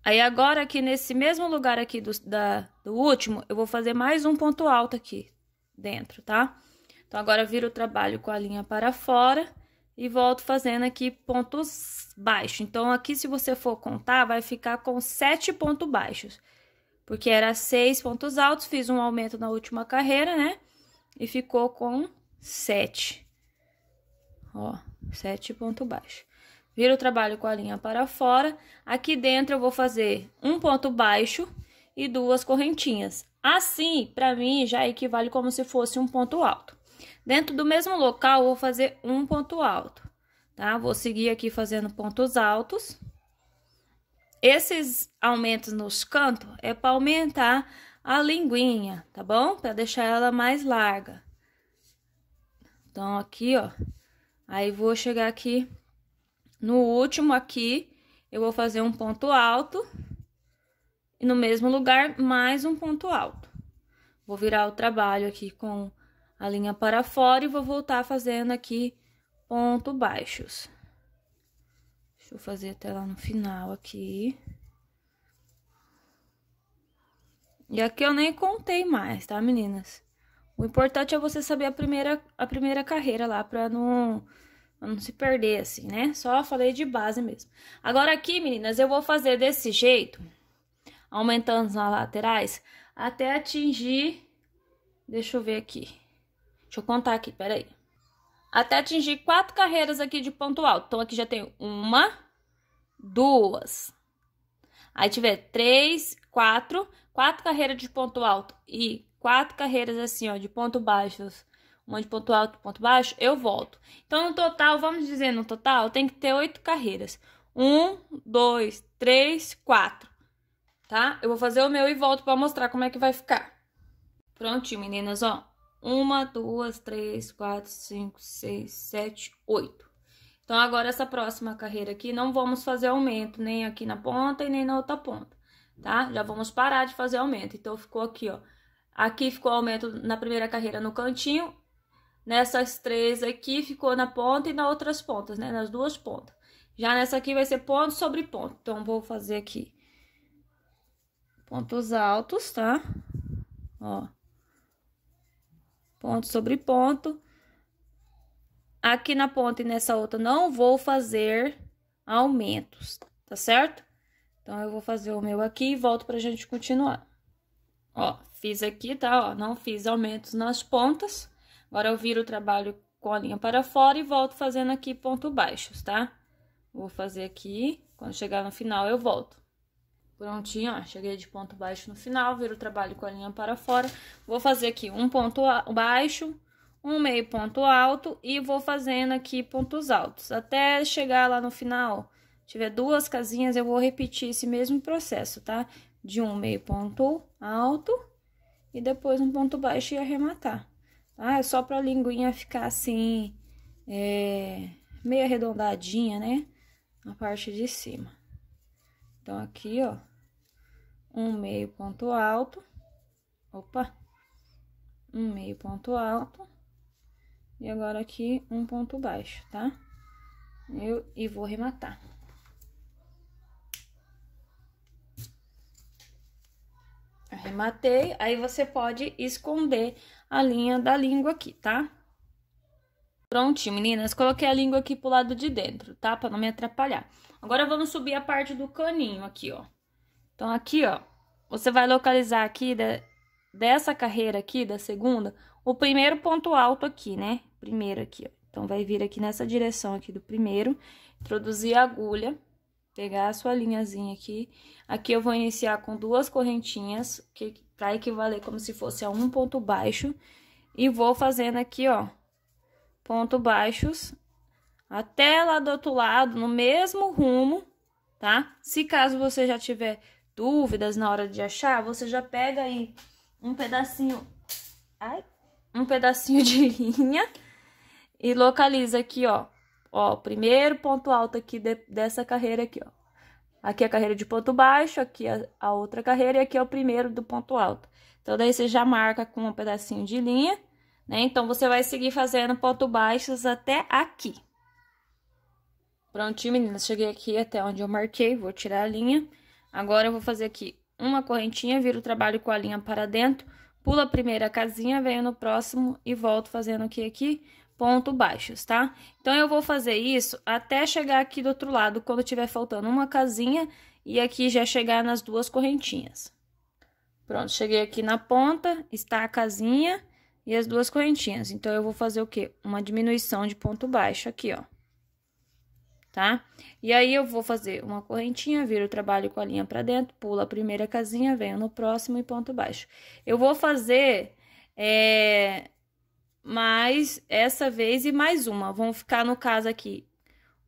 Aí agora aqui nesse mesmo lugar aqui do, da, do último, eu vou fazer mais um ponto alto aqui dentro, tá? Então agora vira o trabalho com a linha para fora e volto fazendo aqui pontos baixos. Então, aqui se você for contar, vai ficar com sete pontos baixos, porque era seis pontos altos, fiz um aumento na última carreira, né? E ficou com sete, ó, sete pontos baixos. vira o trabalho com a linha para fora. Aqui dentro eu vou fazer um ponto baixo e duas correntinhas. Assim, para mim, já equivale como se fosse um ponto alto. Dentro do mesmo local, vou fazer um ponto alto, tá? Vou seguir aqui fazendo pontos altos. Esses aumentos nos cantos é para aumentar a linguinha, tá bom? Para deixar ela mais larga. Então, aqui, ó. Aí, vou chegar aqui no último aqui, eu vou fazer um ponto alto. E no mesmo lugar, mais um ponto alto. Vou virar o trabalho aqui com a linha para fora e vou voltar fazendo aqui ponto baixos. Deixa eu fazer até lá no final aqui. E aqui eu nem contei mais, tá, meninas? O importante é você saber a primeira, a primeira carreira lá, pra não, pra não se perder, assim, né? Só falei de base mesmo. Agora aqui, meninas, eu vou fazer desse jeito, aumentando as laterais, até atingir... Deixa eu ver aqui. Deixa eu contar aqui, peraí. Até atingir quatro carreiras aqui de ponto alto. Então, aqui já tem uma, duas. Aí tiver três, quatro, quatro carreiras de ponto alto e quatro carreiras assim, ó, de ponto baixos. Uma de ponto alto, ponto baixo, eu volto. Então, no total, vamos dizer, no total, tem que ter oito carreiras. Um, dois, três, quatro. Tá? Eu vou fazer o meu e volto para mostrar como é que vai ficar. Prontinho, meninas, ó. Uma, duas, três, quatro, cinco, seis, sete, oito. Então, agora essa próxima carreira aqui, não vamos fazer aumento nem aqui na ponta e nem na outra ponta, tá? Já vamos parar de fazer aumento. Então, ficou aqui, ó. Aqui ficou aumento na primeira carreira no cantinho, nessas três aqui ficou na ponta e nas outras pontas, né? Nas duas pontas. Já nessa aqui vai ser ponto sobre ponto. Então, vou fazer aqui pontos altos, tá? Ó ponto sobre ponto. Aqui na ponta e nessa outra não vou fazer aumentos, tá certo? Então, eu vou fazer o meu aqui e volto pra gente continuar. Ó, fiz aqui, tá? Ó, não fiz aumentos nas pontas. Agora, eu viro o trabalho com a linha para fora e volto fazendo aqui ponto baixos, tá? Vou fazer aqui, quando chegar no final eu volto. Prontinho, ó, cheguei de ponto baixo no final, viro o trabalho com a linha para fora. Vou fazer aqui um ponto baixo, um meio ponto alto e vou fazendo aqui pontos altos. Até chegar lá no final, tiver duas casinhas, eu vou repetir esse mesmo processo, tá? De um meio ponto alto e depois um ponto baixo e arrematar. Tá? É só pra linguinha ficar assim, é, meio arredondadinha, né? Na parte de cima. Então, aqui, ó um meio ponto alto, opa, um meio ponto alto, e agora aqui um ponto baixo, tá? Eu, e vou rematar. Arrematei, aí você pode esconder a linha da língua aqui, tá? Prontinho, meninas, coloquei a língua aqui pro lado de dentro, tá? Pra não me atrapalhar. Agora, vamos subir a parte do caninho aqui, ó. Então, aqui, ó, você vai localizar aqui de, dessa carreira aqui, da segunda, o primeiro ponto alto aqui, né? Primeiro aqui, ó. Então, vai vir aqui nessa direção aqui do primeiro, introduzir a agulha, pegar a sua linhazinha aqui. Aqui eu vou iniciar com duas correntinhas, que para equivaler como se fosse a um ponto baixo. E vou fazendo aqui, ó, ponto baixos, até lá do outro lado, no mesmo rumo, tá? Se caso você já tiver dúvidas na hora de achar, você já pega aí um pedacinho, ai, um pedacinho de [LAUGHS] linha e localiza aqui, ó. Ó, primeiro ponto alto aqui de, dessa carreira aqui, ó. Aqui é a carreira de ponto baixo, aqui é a outra carreira e aqui é o primeiro do ponto alto. Então, daí você já marca com um pedacinho de linha, né? Então, você vai seguir fazendo ponto baixos até aqui. Prontinho, meninas, cheguei aqui até onde eu marquei, vou tirar a linha. Agora eu vou fazer aqui uma correntinha, viro o trabalho com a linha para dentro, pulo a primeira casinha, venho no próximo e volto fazendo aqui, aqui, ponto baixos, tá? Então, eu vou fazer isso até chegar aqui do outro lado, quando tiver faltando uma casinha, e aqui já chegar nas duas correntinhas. Pronto, cheguei aqui na ponta, está a casinha e as duas correntinhas. Então, eu vou fazer o quê? Uma diminuição de ponto baixo aqui, ó tá? E aí, eu vou fazer uma correntinha, viro o trabalho com a linha pra dentro, pulo a primeira casinha, venho no próximo e ponto baixo. Eu vou fazer é, mais essa vez e mais uma. Vão ficar, no caso aqui,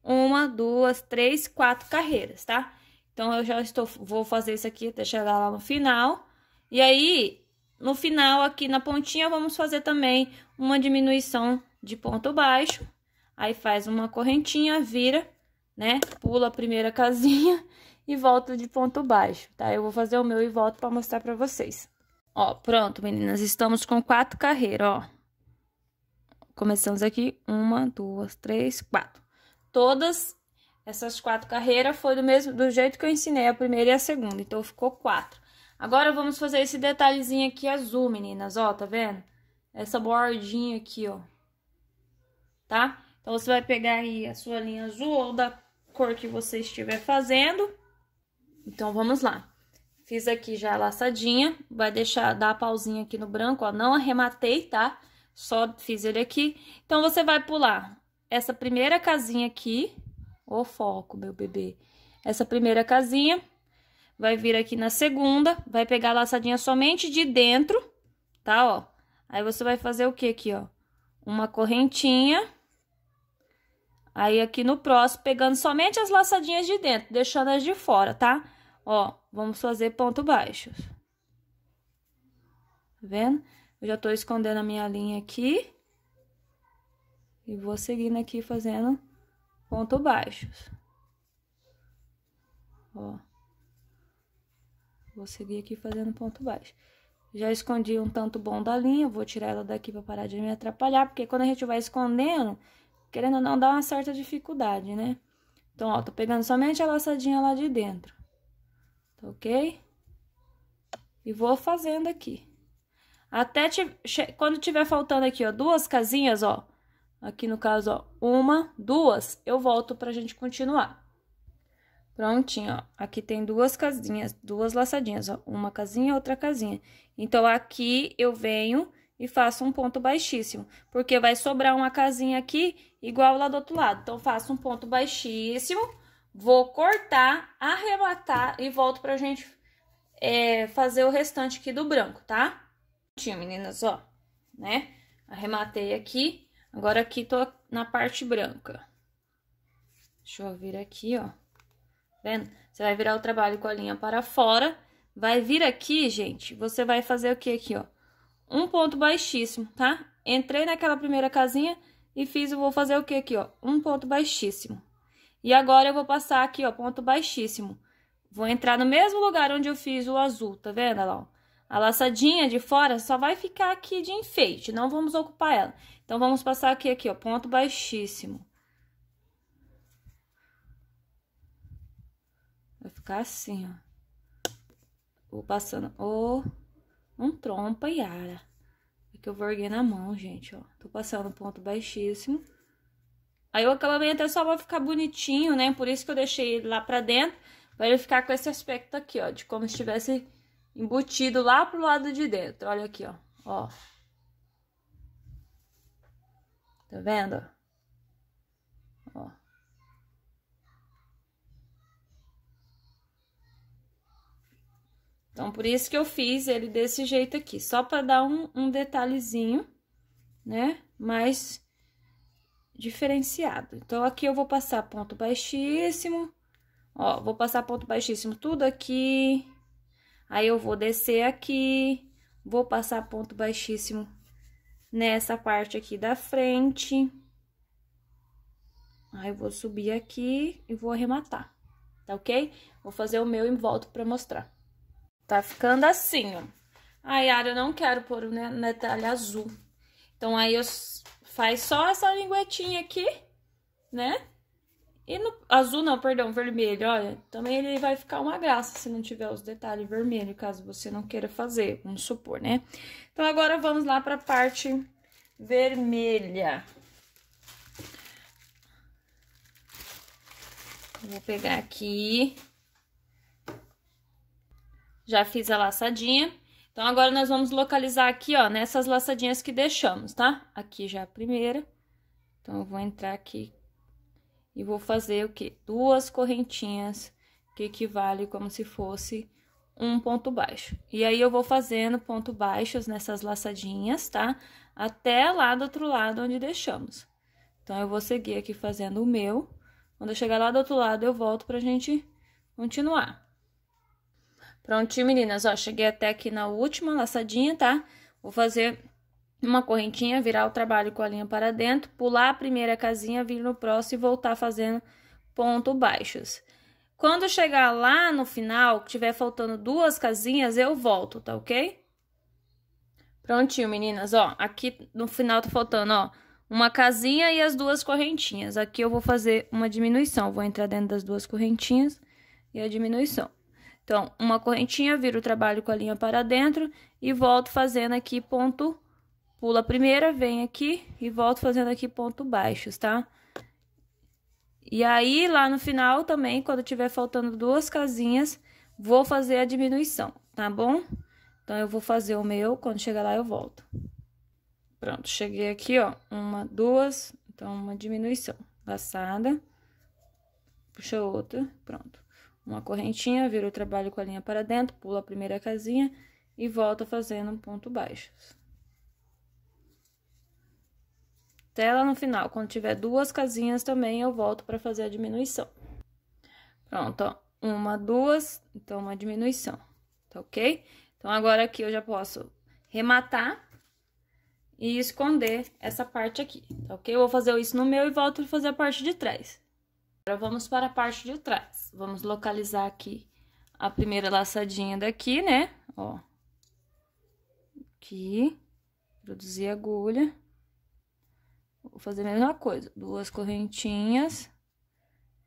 uma, duas, três, quatro carreiras, tá? Então, eu já estou, vou fazer isso aqui até chegar lá no final. E aí, no final, aqui na pontinha, vamos fazer também uma diminuição de ponto baixo. Aí, faz uma correntinha, vira né? Pula a primeira casinha [LAUGHS] e volta de ponto baixo, tá? Eu vou fazer o meu e volto para mostrar para vocês. Ó, pronto, meninas, estamos com quatro carreiras, ó. Começamos aqui, uma, duas, três, quatro. Todas essas quatro carreiras foi do mesmo do jeito que eu ensinei a primeira e a segunda, então ficou quatro. Agora vamos fazer esse detalhezinho aqui azul, meninas, ó, tá vendo? Essa bordinha aqui, ó. Tá? Então você vai pegar aí a sua linha azul ou da cor que você estiver fazendo. Então, vamos lá. Fiz aqui já a laçadinha, vai deixar, dar a pausinha aqui no branco, ó, não arrematei, tá? Só fiz ele aqui. Então, você vai pular essa primeira casinha aqui, o foco, meu bebê. Essa primeira casinha, vai vir aqui na segunda, vai pegar a laçadinha somente de dentro, tá, ó? Aí, você vai fazer o que aqui, ó? Uma correntinha Aí aqui no próximo, pegando somente as laçadinhas de dentro, deixando as de fora, tá? Ó, vamos fazer ponto baixo. Tá vendo? Eu já tô escondendo a minha linha aqui. E vou seguindo aqui fazendo ponto baixos. Ó. Vou seguir aqui fazendo ponto baixo. Já escondi um tanto bom da linha, vou tirar ela daqui pra parar de me atrapalhar, porque quando a gente vai escondendo, querendo ou não, dá uma certa dificuldade, né? Então, ó, tô pegando somente a laçadinha lá de dentro, tá ok? E vou fazendo aqui. Até quando tiver faltando aqui, ó, duas casinhas, ó, aqui no caso, ó, uma, duas, eu volto pra gente continuar. Prontinho, ó, aqui tem duas casinhas, duas laçadinhas, ó, uma casinha, outra casinha. Então, aqui eu venho e faço um ponto baixíssimo, porque vai sobrar uma casinha aqui igual lá do outro lado. Então, faço um ponto baixíssimo, vou cortar, arrematar e volto pra gente é, fazer o restante aqui do branco, tá? Tinha, meninas, ó, né? Arrematei aqui, agora aqui tô na parte branca. Deixa eu vir aqui, ó. Vendo? Você vai virar o trabalho com a linha para fora, vai vir aqui, gente, você vai fazer o que aqui, ó? um ponto baixíssimo, tá? Entrei naquela primeira casinha e fiz, eu vou fazer o que aqui, ó? Um ponto baixíssimo. E agora eu vou passar aqui, ó, ponto baixíssimo. Vou entrar no mesmo lugar onde eu fiz o azul, tá vendo? lá, ó. A laçadinha de fora só vai ficar aqui de enfeite, não vamos ocupar ela. Então, vamos passar aqui, aqui, ó, ponto baixíssimo. Vai ficar assim, ó. Vou passando o um trompa e ara. Aqui é eu vou erguer na mão, gente, ó. Tô passando ponto baixíssimo. Aí o acabamento é só pra ficar bonitinho, né? Por isso que eu deixei ele lá pra dentro. Pra ele ficar com esse aspecto aqui, ó. De como se estivesse embutido lá pro lado de dentro. Olha aqui, ó. Ó. Tá vendo? Então, por isso que eu fiz ele desse jeito aqui, só para dar um, um detalhezinho, né? Mais diferenciado. Então, aqui eu vou passar ponto baixíssimo, ó, vou passar ponto baixíssimo tudo aqui, aí eu vou descer aqui, vou passar ponto baixíssimo nessa parte aqui da frente. Aí, eu vou subir aqui e vou arrematar, tá ok? Vou fazer o meu e volto pra mostrar. Tá ficando assim, ó. Ai, Ara, eu não quero pôr o um detalhe azul. Então, aí eu faz só essa linguetinha aqui, né? E no azul não, perdão, vermelho, olha. Também ele vai ficar uma graça se não tiver os detalhes vermelho, caso você não queira fazer, vamos supor, né? Então, agora vamos lá pra parte vermelha. Vou pegar aqui já fiz a laçadinha. Então, agora nós vamos localizar aqui, ó, nessas laçadinhas que deixamos, tá? Aqui já é a primeira. Então, eu vou entrar aqui e vou fazer o quê? Duas correntinhas que equivale como se fosse um ponto baixo. E aí, eu vou fazendo ponto baixos nessas laçadinhas, tá? Até lá do outro lado onde deixamos. Então, eu vou seguir aqui fazendo o meu. Quando eu chegar lá do outro lado, eu volto pra gente continuar. Prontinho, meninas, ó, cheguei até aqui na última laçadinha, tá? Vou fazer uma correntinha, virar o trabalho com a linha para dentro, pular a primeira casinha, vir no próximo e voltar fazendo ponto baixos. Quando chegar lá no final, que tiver faltando duas casinhas, eu volto, tá ok? Prontinho, meninas, ó, aqui no final tá faltando, ó, uma casinha e as duas correntinhas. Aqui eu vou fazer uma diminuição, vou entrar dentro das duas correntinhas e a diminuição. Então, uma correntinha, viro o trabalho com a linha para dentro e volto fazendo aqui ponto, pula a primeira, vem aqui e volto fazendo aqui ponto baixos, tá? E aí, lá no final também, quando tiver faltando duas casinhas, vou fazer a diminuição, tá bom? Então, eu vou fazer o meu, quando chegar lá eu volto. Pronto, cheguei aqui, ó, uma, duas, então, uma diminuição. Laçada, puxa outra, pronto uma correntinha, vira o trabalho com a linha para dentro, pula a primeira casinha e volta fazendo um ponto baixo. Até lá no final, quando tiver duas casinhas também, eu volto para fazer a diminuição. Pronto, ó, uma, duas, então uma diminuição, tá ok? Então, agora aqui eu já posso rematar e esconder essa parte aqui, tá ok? Eu vou fazer isso no meu e volto a fazer a parte de trás. Agora vamos para a parte de trás. Vamos localizar aqui a primeira laçadinha daqui, né? Ó. Aqui. Produzir agulha. Vou fazer a mesma coisa. Duas correntinhas.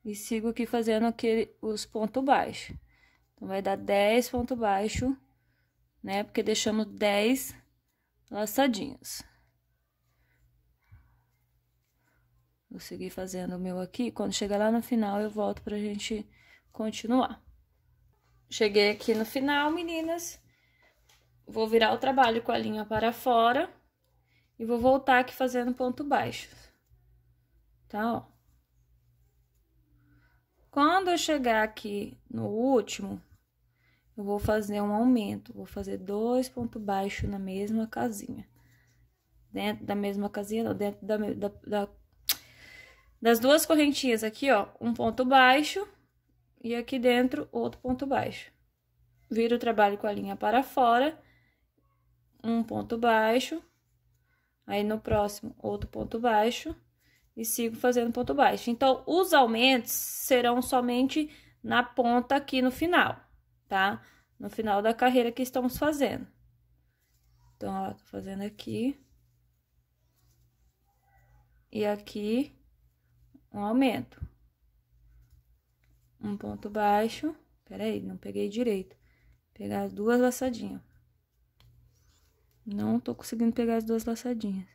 E sigo aqui fazendo aquele, os pontos baixos. Então, vai dar 10 pontos baixos, né? Porque deixamos 10 laçadinhas. Vou seguir fazendo o meu aqui. Quando chegar lá no final, eu volto pra gente continuar. Cheguei aqui no final, meninas. Vou virar o trabalho com a linha para fora. E vou voltar aqui fazendo ponto baixo. Tá, ó. Quando eu chegar aqui no último, eu vou fazer um aumento. Vou fazer dois pontos baixos na mesma casinha. Dentro da mesma casinha, não, dentro da, da, da das duas correntinhas aqui, ó, um ponto baixo e aqui dentro outro ponto baixo. Viro o trabalho com a linha para fora, um ponto baixo, aí no próximo outro ponto baixo e sigo fazendo ponto baixo. Então, os aumentos serão somente na ponta aqui no final, tá? No final da carreira que estamos fazendo. Então, ó, tô fazendo aqui. E aqui um aumento. Um ponto baixo. Peraí, não peguei direito. pegar as duas laçadinhas. Não tô conseguindo pegar as duas laçadinhas.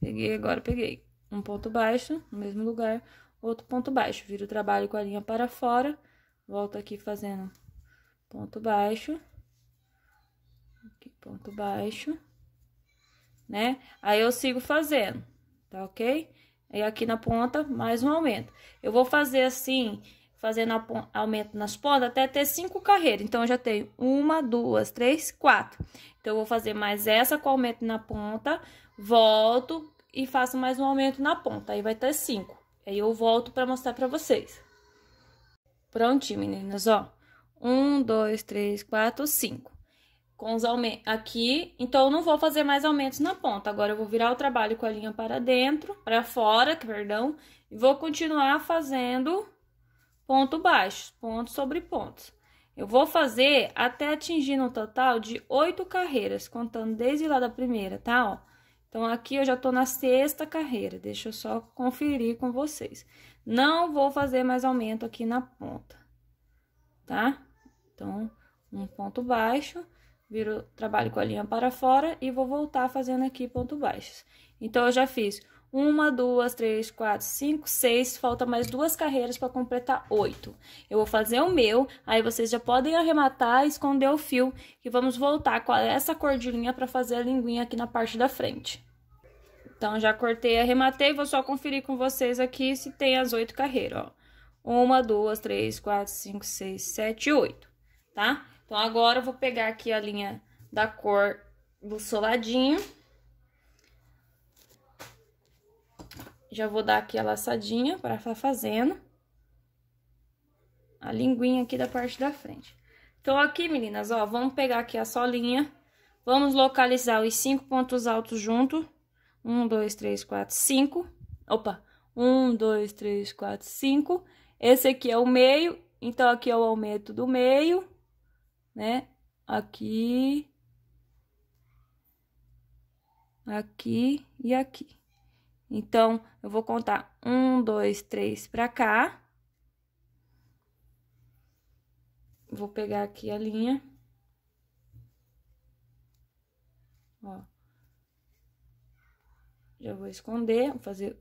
Peguei agora, peguei. Um ponto baixo, no mesmo lugar. Outro ponto baixo. Viro o trabalho com a linha para fora. Volto aqui fazendo ponto baixo. Aqui, ponto baixo. Né? Aí eu sigo fazendo, tá ok? E é aqui na ponta, mais um aumento. Eu vou fazer assim, fazendo aumento nas pontas, até ter cinco carreiras. Então, eu já tenho uma, duas, três, quatro. Então, eu vou fazer mais essa com aumento na ponta, volto e faço mais um aumento na ponta. Aí, vai ter cinco. Aí, eu volto para mostrar para vocês. Prontinho, meninas, ó. Um, dois, três, quatro, cinco com os aumentos aqui, então eu não vou fazer mais aumentos na ponta. Agora eu vou virar o trabalho com a linha para dentro, para fora, perdão, e vou continuar fazendo ponto baixo, ponto sobre ponto. Eu vou fazer até atingir no total de oito carreiras, contando desde lá da primeira, tá? Ó. Então, aqui eu já tô na sexta carreira, deixa eu só conferir com vocês. Não vou fazer mais aumento aqui na ponta, tá? Então, um ponto baixo Viro, trabalho com a linha para fora e vou voltar fazendo aqui ponto baixo. Então, eu já fiz uma, duas, três, quatro, cinco, seis. Falta mais duas carreiras para completar oito. Eu vou fazer o meu, aí vocês já podem arrematar esconder o fio. E vamos voltar com essa cor de linha para fazer a linguinha aqui na parte da frente. Então, já cortei, arrematei. Vou só conferir com vocês aqui se tem as oito carreiras, ó. Uma, duas, três, quatro, cinco, seis, sete, oito, tá? Então, agora eu vou pegar aqui a linha da cor do soladinho. Já vou dar aqui a laçadinha para estar tá fazendo a linguinha aqui da parte da frente. Então, aqui, meninas, ó, vamos pegar aqui a solinha, vamos localizar os cinco pontos altos junto. Um, dois, três, quatro, cinco. Opa! Um, dois, três, quatro, cinco. Esse aqui é o meio, então, aqui é o aumento do meio né? Aqui, aqui e aqui. Então, eu vou contar um, dois, três pra cá. Vou pegar aqui a linha. Ó. Já vou esconder, vou fazer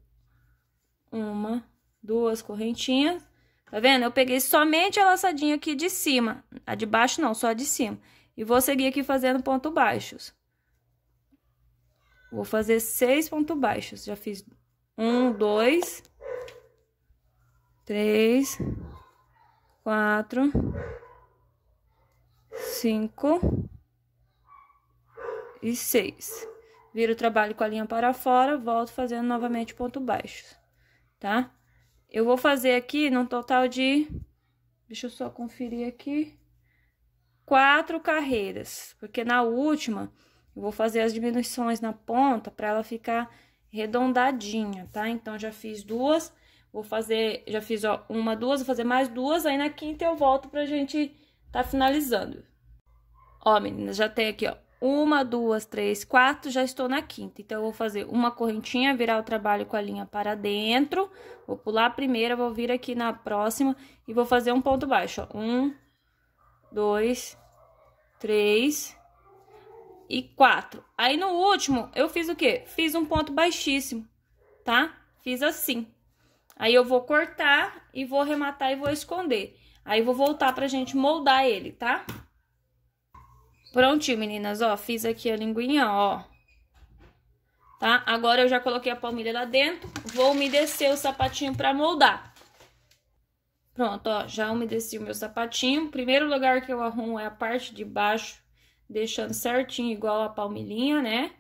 uma, duas correntinhas. Tá vendo? Eu peguei somente a laçadinha aqui de cima. A de baixo não, só a de cima. E vou seguir aqui fazendo ponto baixos. Vou fazer seis pontos baixos. Já fiz um, dois, três, quatro, cinco e seis. Viro o trabalho com a linha para fora, volto fazendo novamente ponto baixos tá? Eu vou fazer aqui num total de... Deixa eu só conferir aqui. Quatro carreiras, porque na última eu vou fazer as diminuições na ponta para ela ficar redondadinha, tá? Então, já fiz duas, vou fazer, já fiz ó, uma, duas, vou fazer mais duas, aí na quinta eu volto pra gente tá finalizando. Ó, meninas, já tem aqui, ó, uma, duas, três, quatro, já estou na quinta. Então, eu vou fazer uma correntinha, virar o trabalho com a linha para dentro, vou pular a primeira, vou vir aqui na próxima e vou fazer um ponto baixo, ó. Um, dois, três e quatro. Aí, no último, eu fiz o quê? Fiz um ponto baixíssimo, tá? Fiz assim. Aí, eu vou cortar e vou arrematar e vou esconder. Aí, vou voltar pra gente moldar ele, tá? Tá? Prontinho, meninas, ó, fiz aqui a linguinha, ó. Tá? Agora eu já coloquei a palmilha lá dentro, vou umedecer o sapatinho pra moldar. Pronto, ó, já umedeci o meu sapatinho. primeiro lugar que eu arrumo é a parte de baixo, deixando certinho igual a palmilhinha, né?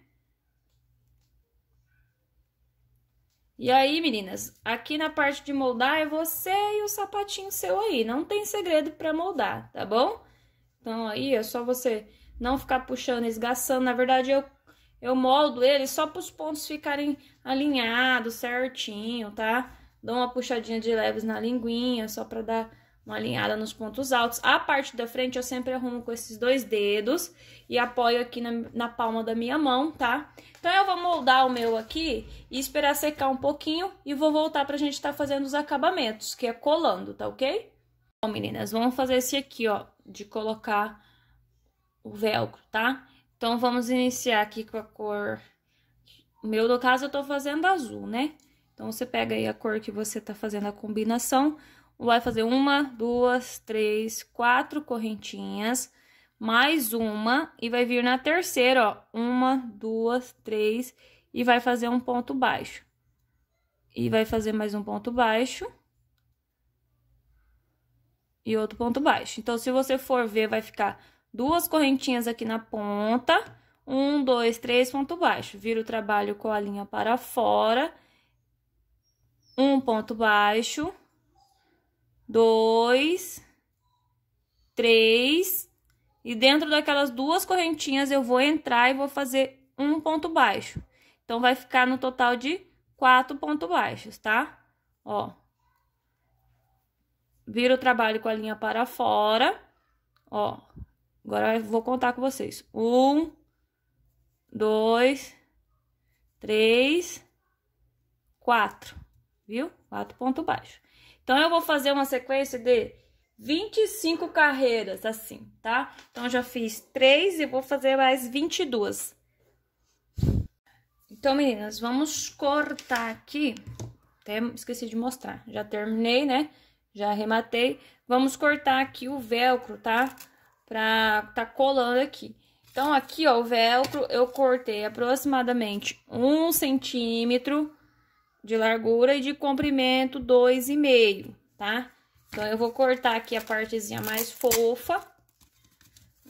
E aí, meninas, aqui na parte de moldar é você e o sapatinho seu aí, não tem segredo para moldar, tá bom? Então aí é só você não ficar puxando, esgaçando. Na verdade, eu, eu moldo ele só para os pontos ficarem alinhados certinho, tá? Dou uma puxadinha de leves na linguinha, só para dar uma alinhada nos pontos altos. A parte da frente eu sempre arrumo com esses dois dedos e apoio aqui na, na palma da minha mão, tá? Então, eu vou moldar o meu aqui e esperar secar um pouquinho e vou voltar pra gente estar tá fazendo os acabamentos, que é colando, tá ok? Bom, meninas, vamos fazer esse aqui, ó, de colocar o velcro, tá? Então, vamos iniciar aqui com a cor... meu, no caso, eu tô fazendo azul, né? Então, você pega aí a cor que você tá fazendo a combinação, vai fazer uma, duas, três, quatro correntinhas, mais uma, e vai vir na terceira, ó, uma, duas, três, e vai fazer um ponto baixo. E vai fazer mais um ponto baixo. E outro ponto baixo. Então, se você for ver, vai ficar duas correntinhas aqui na ponta, um, dois, três, ponto baixo. Viro o trabalho com a linha para fora, um ponto baixo, dois, três, e dentro daquelas duas correntinhas eu vou entrar e vou fazer um ponto baixo. Então, vai ficar no total de quatro pontos baixos, tá? Ó. vira o trabalho com a linha para fora, ó. Agora eu vou contar com vocês. Um, dois, três, quatro, viu? Quatro pontos baixos. Então, eu vou fazer uma sequência de 25 carreiras, assim, tá? Então, já fiz três e vou fazer mais 22. Então, meninas, vamos cortar aqui. Até esqueci de mostrar. Já terminei, né? Já arrematei. Vamos cortar aqui o velcro, tá? Tá? pra tá colando aqui. Então, aqui, ó, o velcro eu cortei aproximadamente um centímetro de largura e de comprimento dois e meio, tá? Então, eu vou cortar aqui a partezinha mais fofa.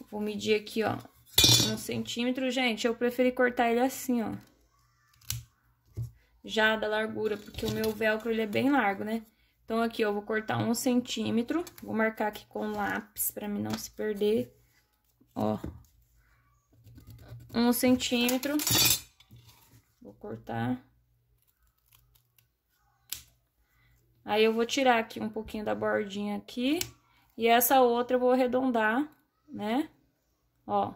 Vou medir aqui, ó, um centímetro. Gente, eu preferi cortar ele assim, ó. Já da largura, porque o meu velcro, ele é bem largo, né? Então, aqui eu vou cortar um centímetro, vou marcar aqui com lápis para mim não se perder, ó, um centímetro, vou cortar. Aí, eu vou tirar aqui um pouquinho da bordinha aqui, e essa outra eu vou arredondar, né, ó.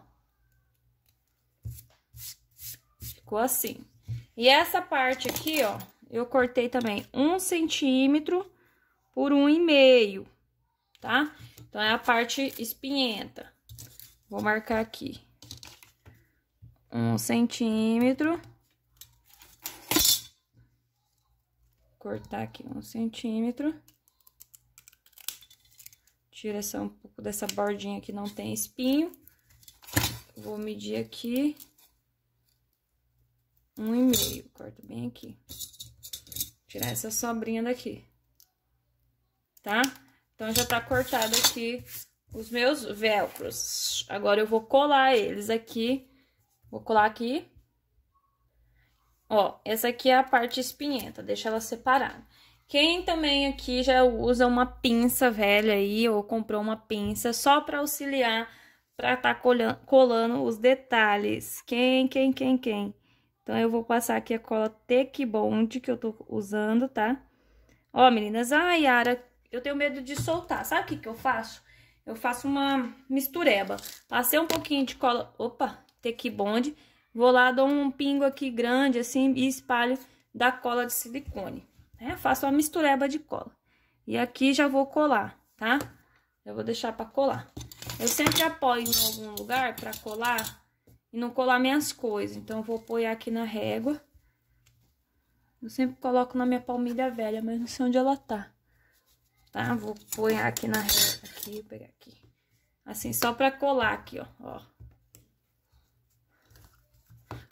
Ficou assim. E essa parte aqui, ó, eu cortei também um centímetro por um e meio, tá? Então, é a parte espinhenta. Vou marcar aqui. Um centímetro. Cortar aqui um centímetro. Tira essa, um pouco dessa bordinha que não tem espinho. Vou medir aqui. Um e meio. Corto bem aqui. Tirar essa sobrinha daqui tá? Então, já tá cortado aqui os meus velcros. Agora, eu vou colar eles aqui. Vou colar aqui. Ó, essa aqui é a parte espinhenta, deixa ela separada. Quem também aqui já usa uma pinça velha aí, ou comprou uma pinça só para auxiliar, para tá colando, colando os detalhes. Quem, quem, quem, quem? Então, eu vou passar aqui a cola Bond, que eu tô usando, tá? Ó, meninas, a Yara eu tenho medo de soltar. Sabe o que, que eu faço? Eu faço uma mistureba. Passei um pouquinho de cola... Opa, bonde, Vou lá, dou um pingo aqui grande, assim, e espalho da cola de silicone. Né? Faço uma mistureba de cola. E aqui já vou colar, tá? Eu vou deixar pra colar. Eu sempre apoio em algum lugar pra colar e não colar minhas coisas. Então, eu vou apoiar aqui na régua. Eu sempre coloco na minha palmilha velha, mas não sei onde ela tá tá? Vou pôr aqui na reta, aqui, pegar aqui. Assim, só pra colar aqui, ó, ó.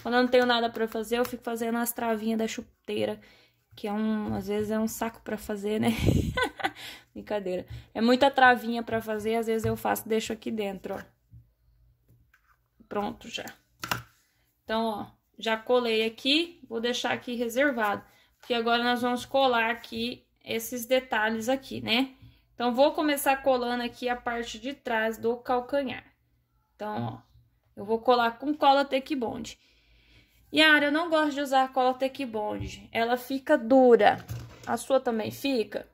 Quando eu não tenho nada pra fazer, eu fico fazendo as travinhas da chuteira, que é um, às vezes é um saco pra fazer, né? [LAUGHS] Brincadeira. É muita travinha pra fazer, às vezes eu faço, deixo aqui dentro, ó. Pronto já. Então, ó, já colei aqui, vou deixar aqui reservado. Porque agora nós vamos colar aqui esses detalhes aqui, né? Então, vou começar colando aqui a parte de trás do calcanhar. Então, ó, eu vou colar com cola take Bond. Yara, eu não gosto de usar cola take Bond, ela fica dura. A sua também fica?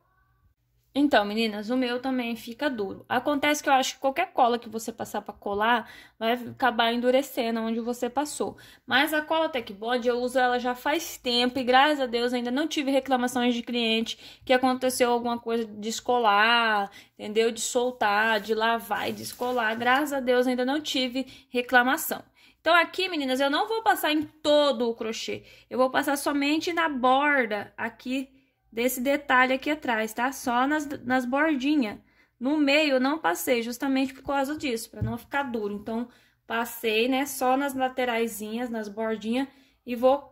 Então, meninas, o meu também fica duro. Acontece que eu acho que qualquer cola que você passar para colar vai acabar endurecendo onde você passou. Mas a cola Tech Bond eu uso ela já faz tempo e graças a Deus ainda não tive reclamações de cliente que aconteceu alguma coisa de escolar, entendeu? De soltar, de lavar e descolar. Graças a Deus ainda não tive reclamação. Então, aqui, meninas, eu não vou passar em todo o crochê. Eu vou passar somente na borda aqui desse detalhe aqui atrás, tá? Só nas, nas bordinhas. No meio eu não passei, justamente por causa disso, para não ficar duro. Então, passei, né, só nas lateraisinhas, nas bordinhas, e vou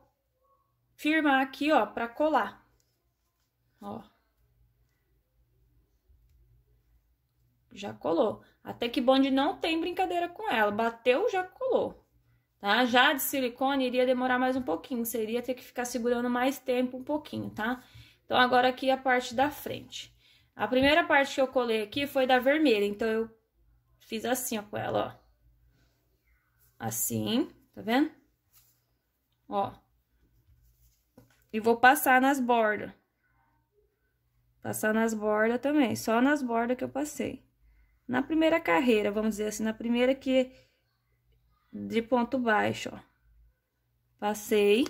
firmar aqui, ó, pra colar. Ó. Já colou. Até que bonde não tem brincadeira com ela. Bateu, já colou. Tá? Já de silicone iria demorar mais um pouquinho. Seria ter que ficar segurando mais tempo um pouquinho, tá? Tá? Então, agora aqui a parte da frente. A primeira parte que eu colei aqui foi da vermelha, então eu fiz assim ó, com ela, ó. Assim, tá vendo? Ó. E vou passar nas bordas. Passar nas bordas também, só nas bordas que eu passei. Na primeira carreira, vamos dizer assim, na primeira que... De ponto baixo, ó. Passei.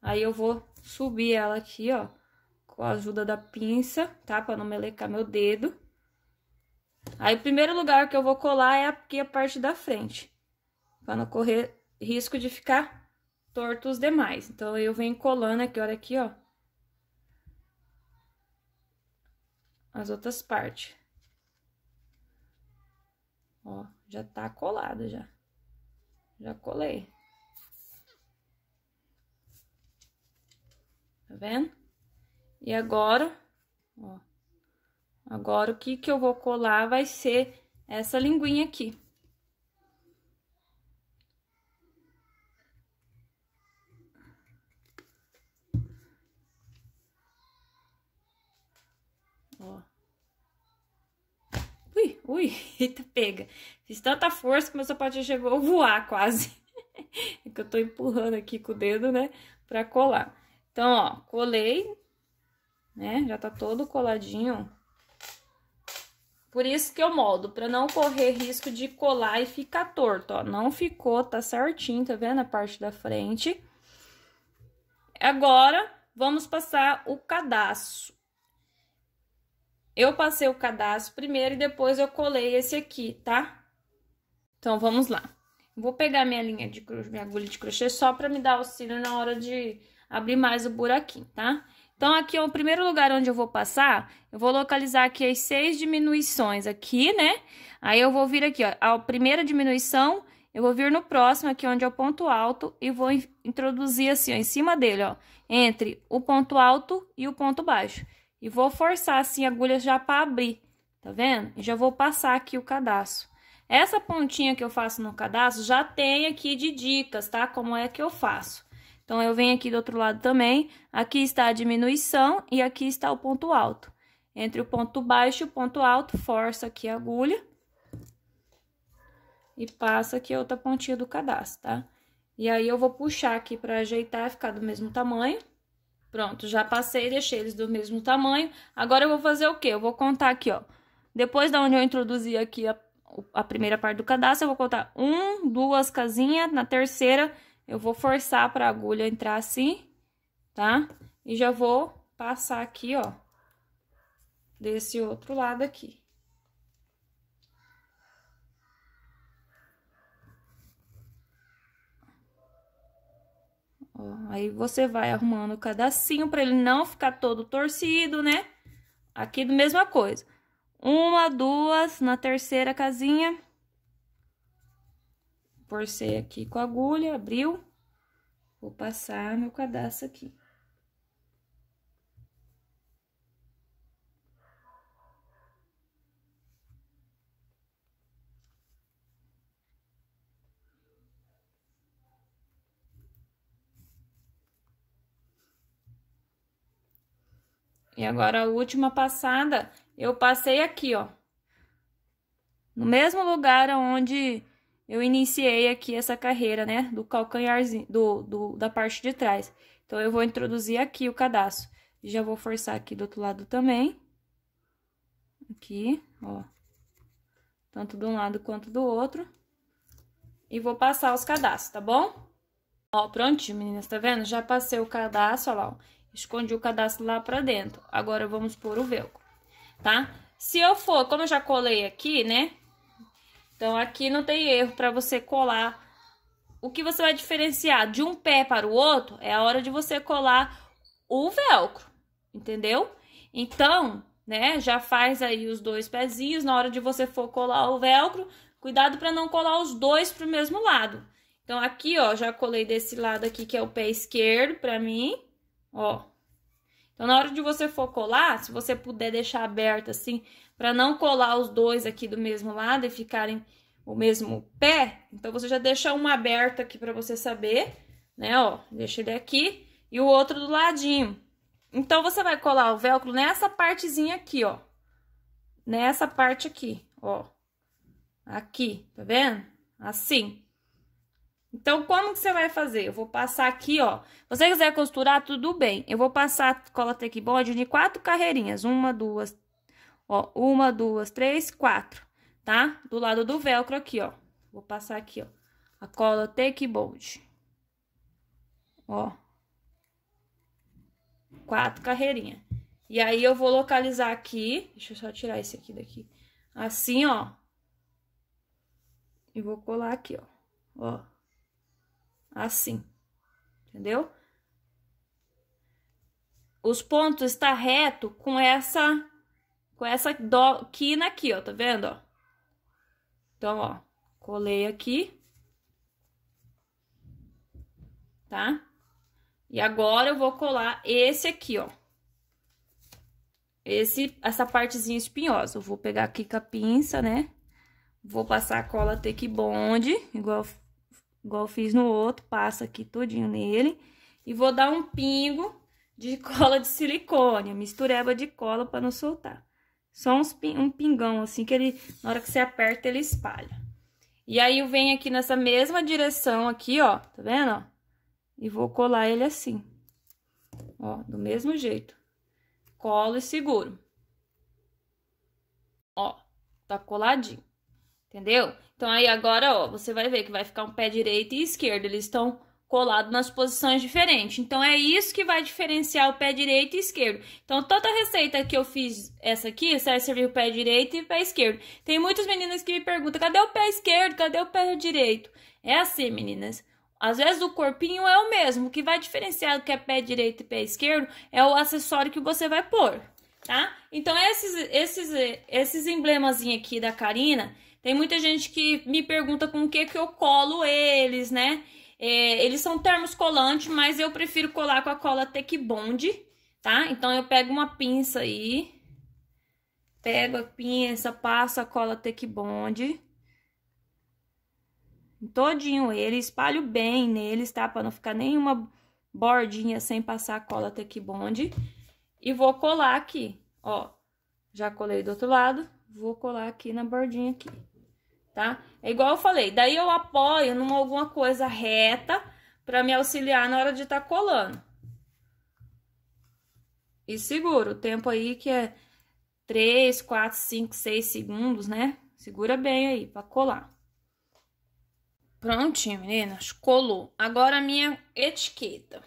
Aí, eu vou subir ela aqui, ó com a ajuda da pinça, tá? Pra não melecar meu dedo. Aí, o primeiro lugar que eu vou colar é aqui a parte da frente, pra não correr risco de ficar torto os demais. Então, eu venho colando aqui, olha aqui, ó. As outras partes. Ó, já tá colado já. Já colei. Tá vendo? E agora, ó, agora o que que eu vou colar vai ser essa linguinha aqui. Ó. Ui, ui, [LAUGHS] eita, pega. Fiz tanta força que meu sapatinho chegou a voar quase. [LAUGHS] é que eu tô empurrando aqui com o dedo, né, pra colar. Então, ó, colei, né? Já tá todo coladinho. Por isso que eu moldo, para não correr risco de colar e ficar torto, ó. Não ficou, tá certinho, tá vendo a parte da frente? Agora, vamos passar o cadastro. Eu passei o cadastro primeiro e depois eu colei esse aqui, tá? Então, vamos lá. Vou pegar minha linha de minha agulha de crochê só para me dar auxílio na hora de abrir mais o buraquinho, tá? Então, aqui é o primeiro lugar onde eu vou passar, eu vou localizar aqui as seis diminuições aqui, né? Aí, eu vou vir aqui, ó, a primeira diminuição, eu vou vir no próximo aqui, onde é o ponto alto, e vou introduzir assim, ó, em cima dele, ó, entre o ponto alto e o ponto baixo. E vou forçar assim a agulha já para abrir, tá vendo? E já vou passar aqui o cadastro. Essa pontinha que eu faço no cadastro já tem aqui de dicas, tá? Como é que eu faço. Então, eu venho aqui do outro lado também, aqui está a diminuição e aqui está o ponto alto. Entre o ponto baixo e o ponto alto, forço aqui a agulha e passa aqui a outra pontinha do cadastro, tá? E aí, eu vou puxar aqui para ajeitar e ficar do mesmo tamanho. Pronto, já passei, deixei eles do mesmo tamanho. Agora, eu vou fazer o quê? Eu vou contar aqui, ó. Depois da onde eu introduzi aqui a, a primeira parte do cadastro, eu vou contar um, duas casinhas, na terceira eu vou forçar para a agulha entrar assim, tá? E já vou passar aqui, ó, desse outro lado aqui. Ó, aí você vai arrumando o cadacinho para ele não ficar todo torcido, né? Aqui, mesma coisa. Uma, duas, na terceira casinha... Forcei aqui com a agulha, abriu. Vou passar meu cadastro aqui. E agora a última passada, eu passei aqui, ó. No mesmo lugar onde eu iniciei aqui essa carreira, né, do calcanharzinho, do, do, da parte de trás. Então, eu vou introduzir aqui o cadastro. Já vou forçar aqui do outro lado também. Aqui, ó. Tanto de um lado quanto do outro. E vou passar os cadastros, tá bom? Ó, prontinho, meninas, tá vendo? Já passei o cadastro, ó lá, ó. Escondi o cadastro lá pra dentro. Agora, vamos pôr o velcro, tá? Se eu for, como eu já colei aqui, né? Então, aqui não tem erro para você colar. O que você vai diferenciar de um pé para o outro é a hora de você colar o velcro, entendeu? Então, né, já faz aí os dois pezinhos. Na hora de você for colar o velcro, cuidado para não colar os dois pro mesmo lado. Então, aqui, ó, já colei desse lado aqui, que é o pé esquerdo para mim, ó. Então, na hora de você for colar, se você puder deixar aberto assim, para não colar os dois aqui do mesmo lado e ficarem o mesmo pé, então você já deixa uma aberta aqui para você saber, né, ó, deixa ele aqui e o outro do ladinho. Então, você vai colar o velcro nessa partezinha aqui, ó, nessa parte aqui, ó, aqui, tá vendo? Assim. Então, como que você vai fazer? Eu vou passar aqui, ó, se você quiser costurar, tudo bem, eu vou passar cola Tecbond de quatro carreirinhas, uma, duas, Ó, uma, duas, três, quatro, tá? Do lado do velcro aqui, ó. Vou passar aqui, ó. A cola Take Bold. Ó. Quatro carreirinhas. E aí, eu vou localizar aqui. Deixa eu só tirar esse aqui daqui. Assim, ó. E vou colar aqui, ó. Ó. Assim. Entendeu? Os pontos está reto com essa com essa do, quina aqui, ó, tá vendo, ó? Então, ó, colei aqui. Tá? E agora eu vou colar esse aqui, ó. Esse, essa partezinha espinhosa. Eu vou pegar aqui com a pinça, né? Vou passar a cola take Bond, igual, igual fiz no outro. Passa aqui todinho nele. E vou dar um pingo de [LAUGHS] cola de silicone, mistureba de cola para não soltar. Só uns, um pingão, assim, que ele, na hora que você aperta, ele espalha. E aí, eu venho aqui nessa mesma direção aqui, ó, tá vendo, ó? E vou colar ele assim, ó, do mesmo jeito. Colo e seguro. Ó, tá coladinho, entendeu? Então, aí, agora, ó, você vai ver que vai ficar um pé direito e esquerdo, eles estão colado nas posições diferentes. Então, é isso que vai diferenciar o pé direito e esquerdo. Então, toda a receita que eu fiz, essa aqui, você vai servir o pé direito e o pé esquerdo. Tem muitas meninas que me perguntam, cadê o pé esquerdo, cadê o pé direito? É assim, meninas. Às vezes o corpinho é o mesmo, o que vai diferenciar o que é pé direito e pé esquerdo é o acessório que você vai pôr, tá? Então, esses, esses, esses emblemazinhos aqui da Karina, tem muita gente que me pergunta com o que que eu colo eles, né? É, eles são termos colantes, mas eu prefiro colar com a cola Tech Bond, tá? Então, eu pego uma pinça aí, pego a pinça, passo a cola Tech Bond, todinho ele, espalho bem neles, tá? Pra não ficar nenhuma bordinha sem passar a cola Tech Bond. E vou colar aqui, ó. Já colei do outro lado, vou colar aqui na bordinha aqui tá? É igual eu falei, daí eu apoio numa alguma coisa reta para me auxiliar na hora de estar tá colando. E seguro, o tempo aí que é 3, 4, 5, 6 segundos, né? Segura bem aí para colar. Prontinho, meninas, colou. Agora a minha etiqueta.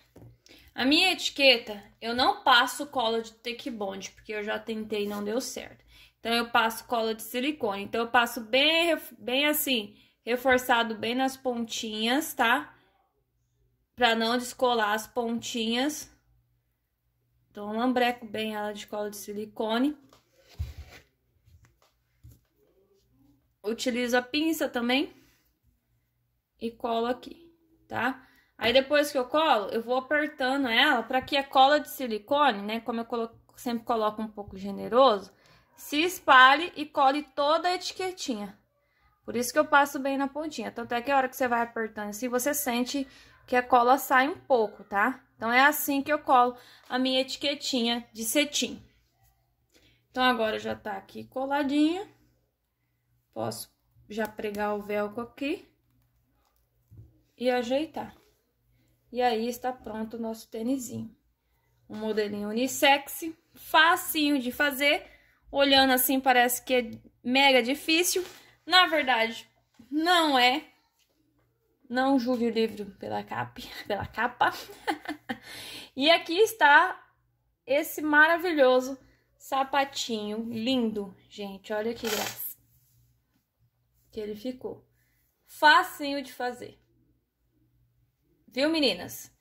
A minha etiqueta, eu não passo cola de take bond, porque eu já tentei e não deu certo. Então, eu passo cola de silicone. Então, eu passo bem, bem assim, reforçado bem nas pontinhas, tá? Pra não descolar as pontinhas. Então, lambreco bem ela de cola de silicone. Utilizo a pinça também. E colo aqui, tá? Aí, depois que eu colo, eu vou apertando ela pra que a cola de silicone, né? Como eu colo sempre coloco um pouco generoso se espalhe e cole toda a etiquetinha. Por isso que eu passo bem na pontinha. Tanto é que a hora que você vai apertando assim, você sente que a cola sai um pouco, tá? Então, é assim que eu colo a minha etiquetinha de cetim. Então, agora já tá aqui coladinha. Posso já pregar o velcro aqui e ajeitar. E aí está pronto o nosso tênisinho. Um modelinho unissex, facinho de fazer olhando assim parece que é mega difícil. Na verdade, não é. Não julgue o livro pela capa, [LAUGHS] pela capa. [LAUGHS] e aqui está esse maravilhoso sapatinho lindo, gente. Olha que graça que ele ficou. Facinho de fazer. Viu, meninas?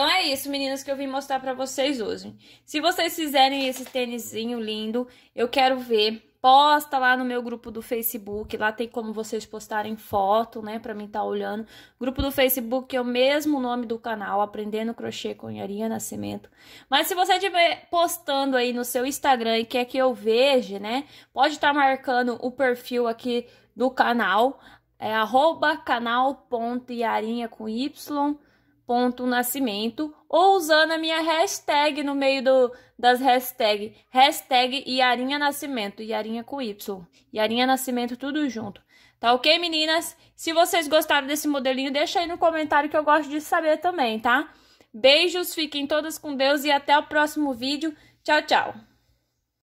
Então é isso, meninas, que eu vim mostrar pra vocês hoje. Se vocês fizerem esse tênisinho lindo, eu quero ver. Posta lá no meu grupo do Facebook, lá tem como vocês postarem foto, né, pra mim estar tá olhando. Grupo do Facebook é o mesmo nome do canal, Aprendendo Crochê com Yarinha Nascimento. Mas se você estiver postando aí no seu Instagram e quer que eu veja, né, pode estar tá marcando o perfil aqui do canal, é arroba com Y, ponto nascimento ou usando a minha hashtag no meio do, das hashtags. Hashtag Yarinha Nascimento, Yarinha com Y. Yarinha Nascimento, tudo junto. Tá ok, meninas? Se vocês gostaram desse modelinho, deixa aí no comentário que eu gosto de saber também, tá? Beijos, fiquem todas com Deus e até o próximo vídeo. Tchau, tchau!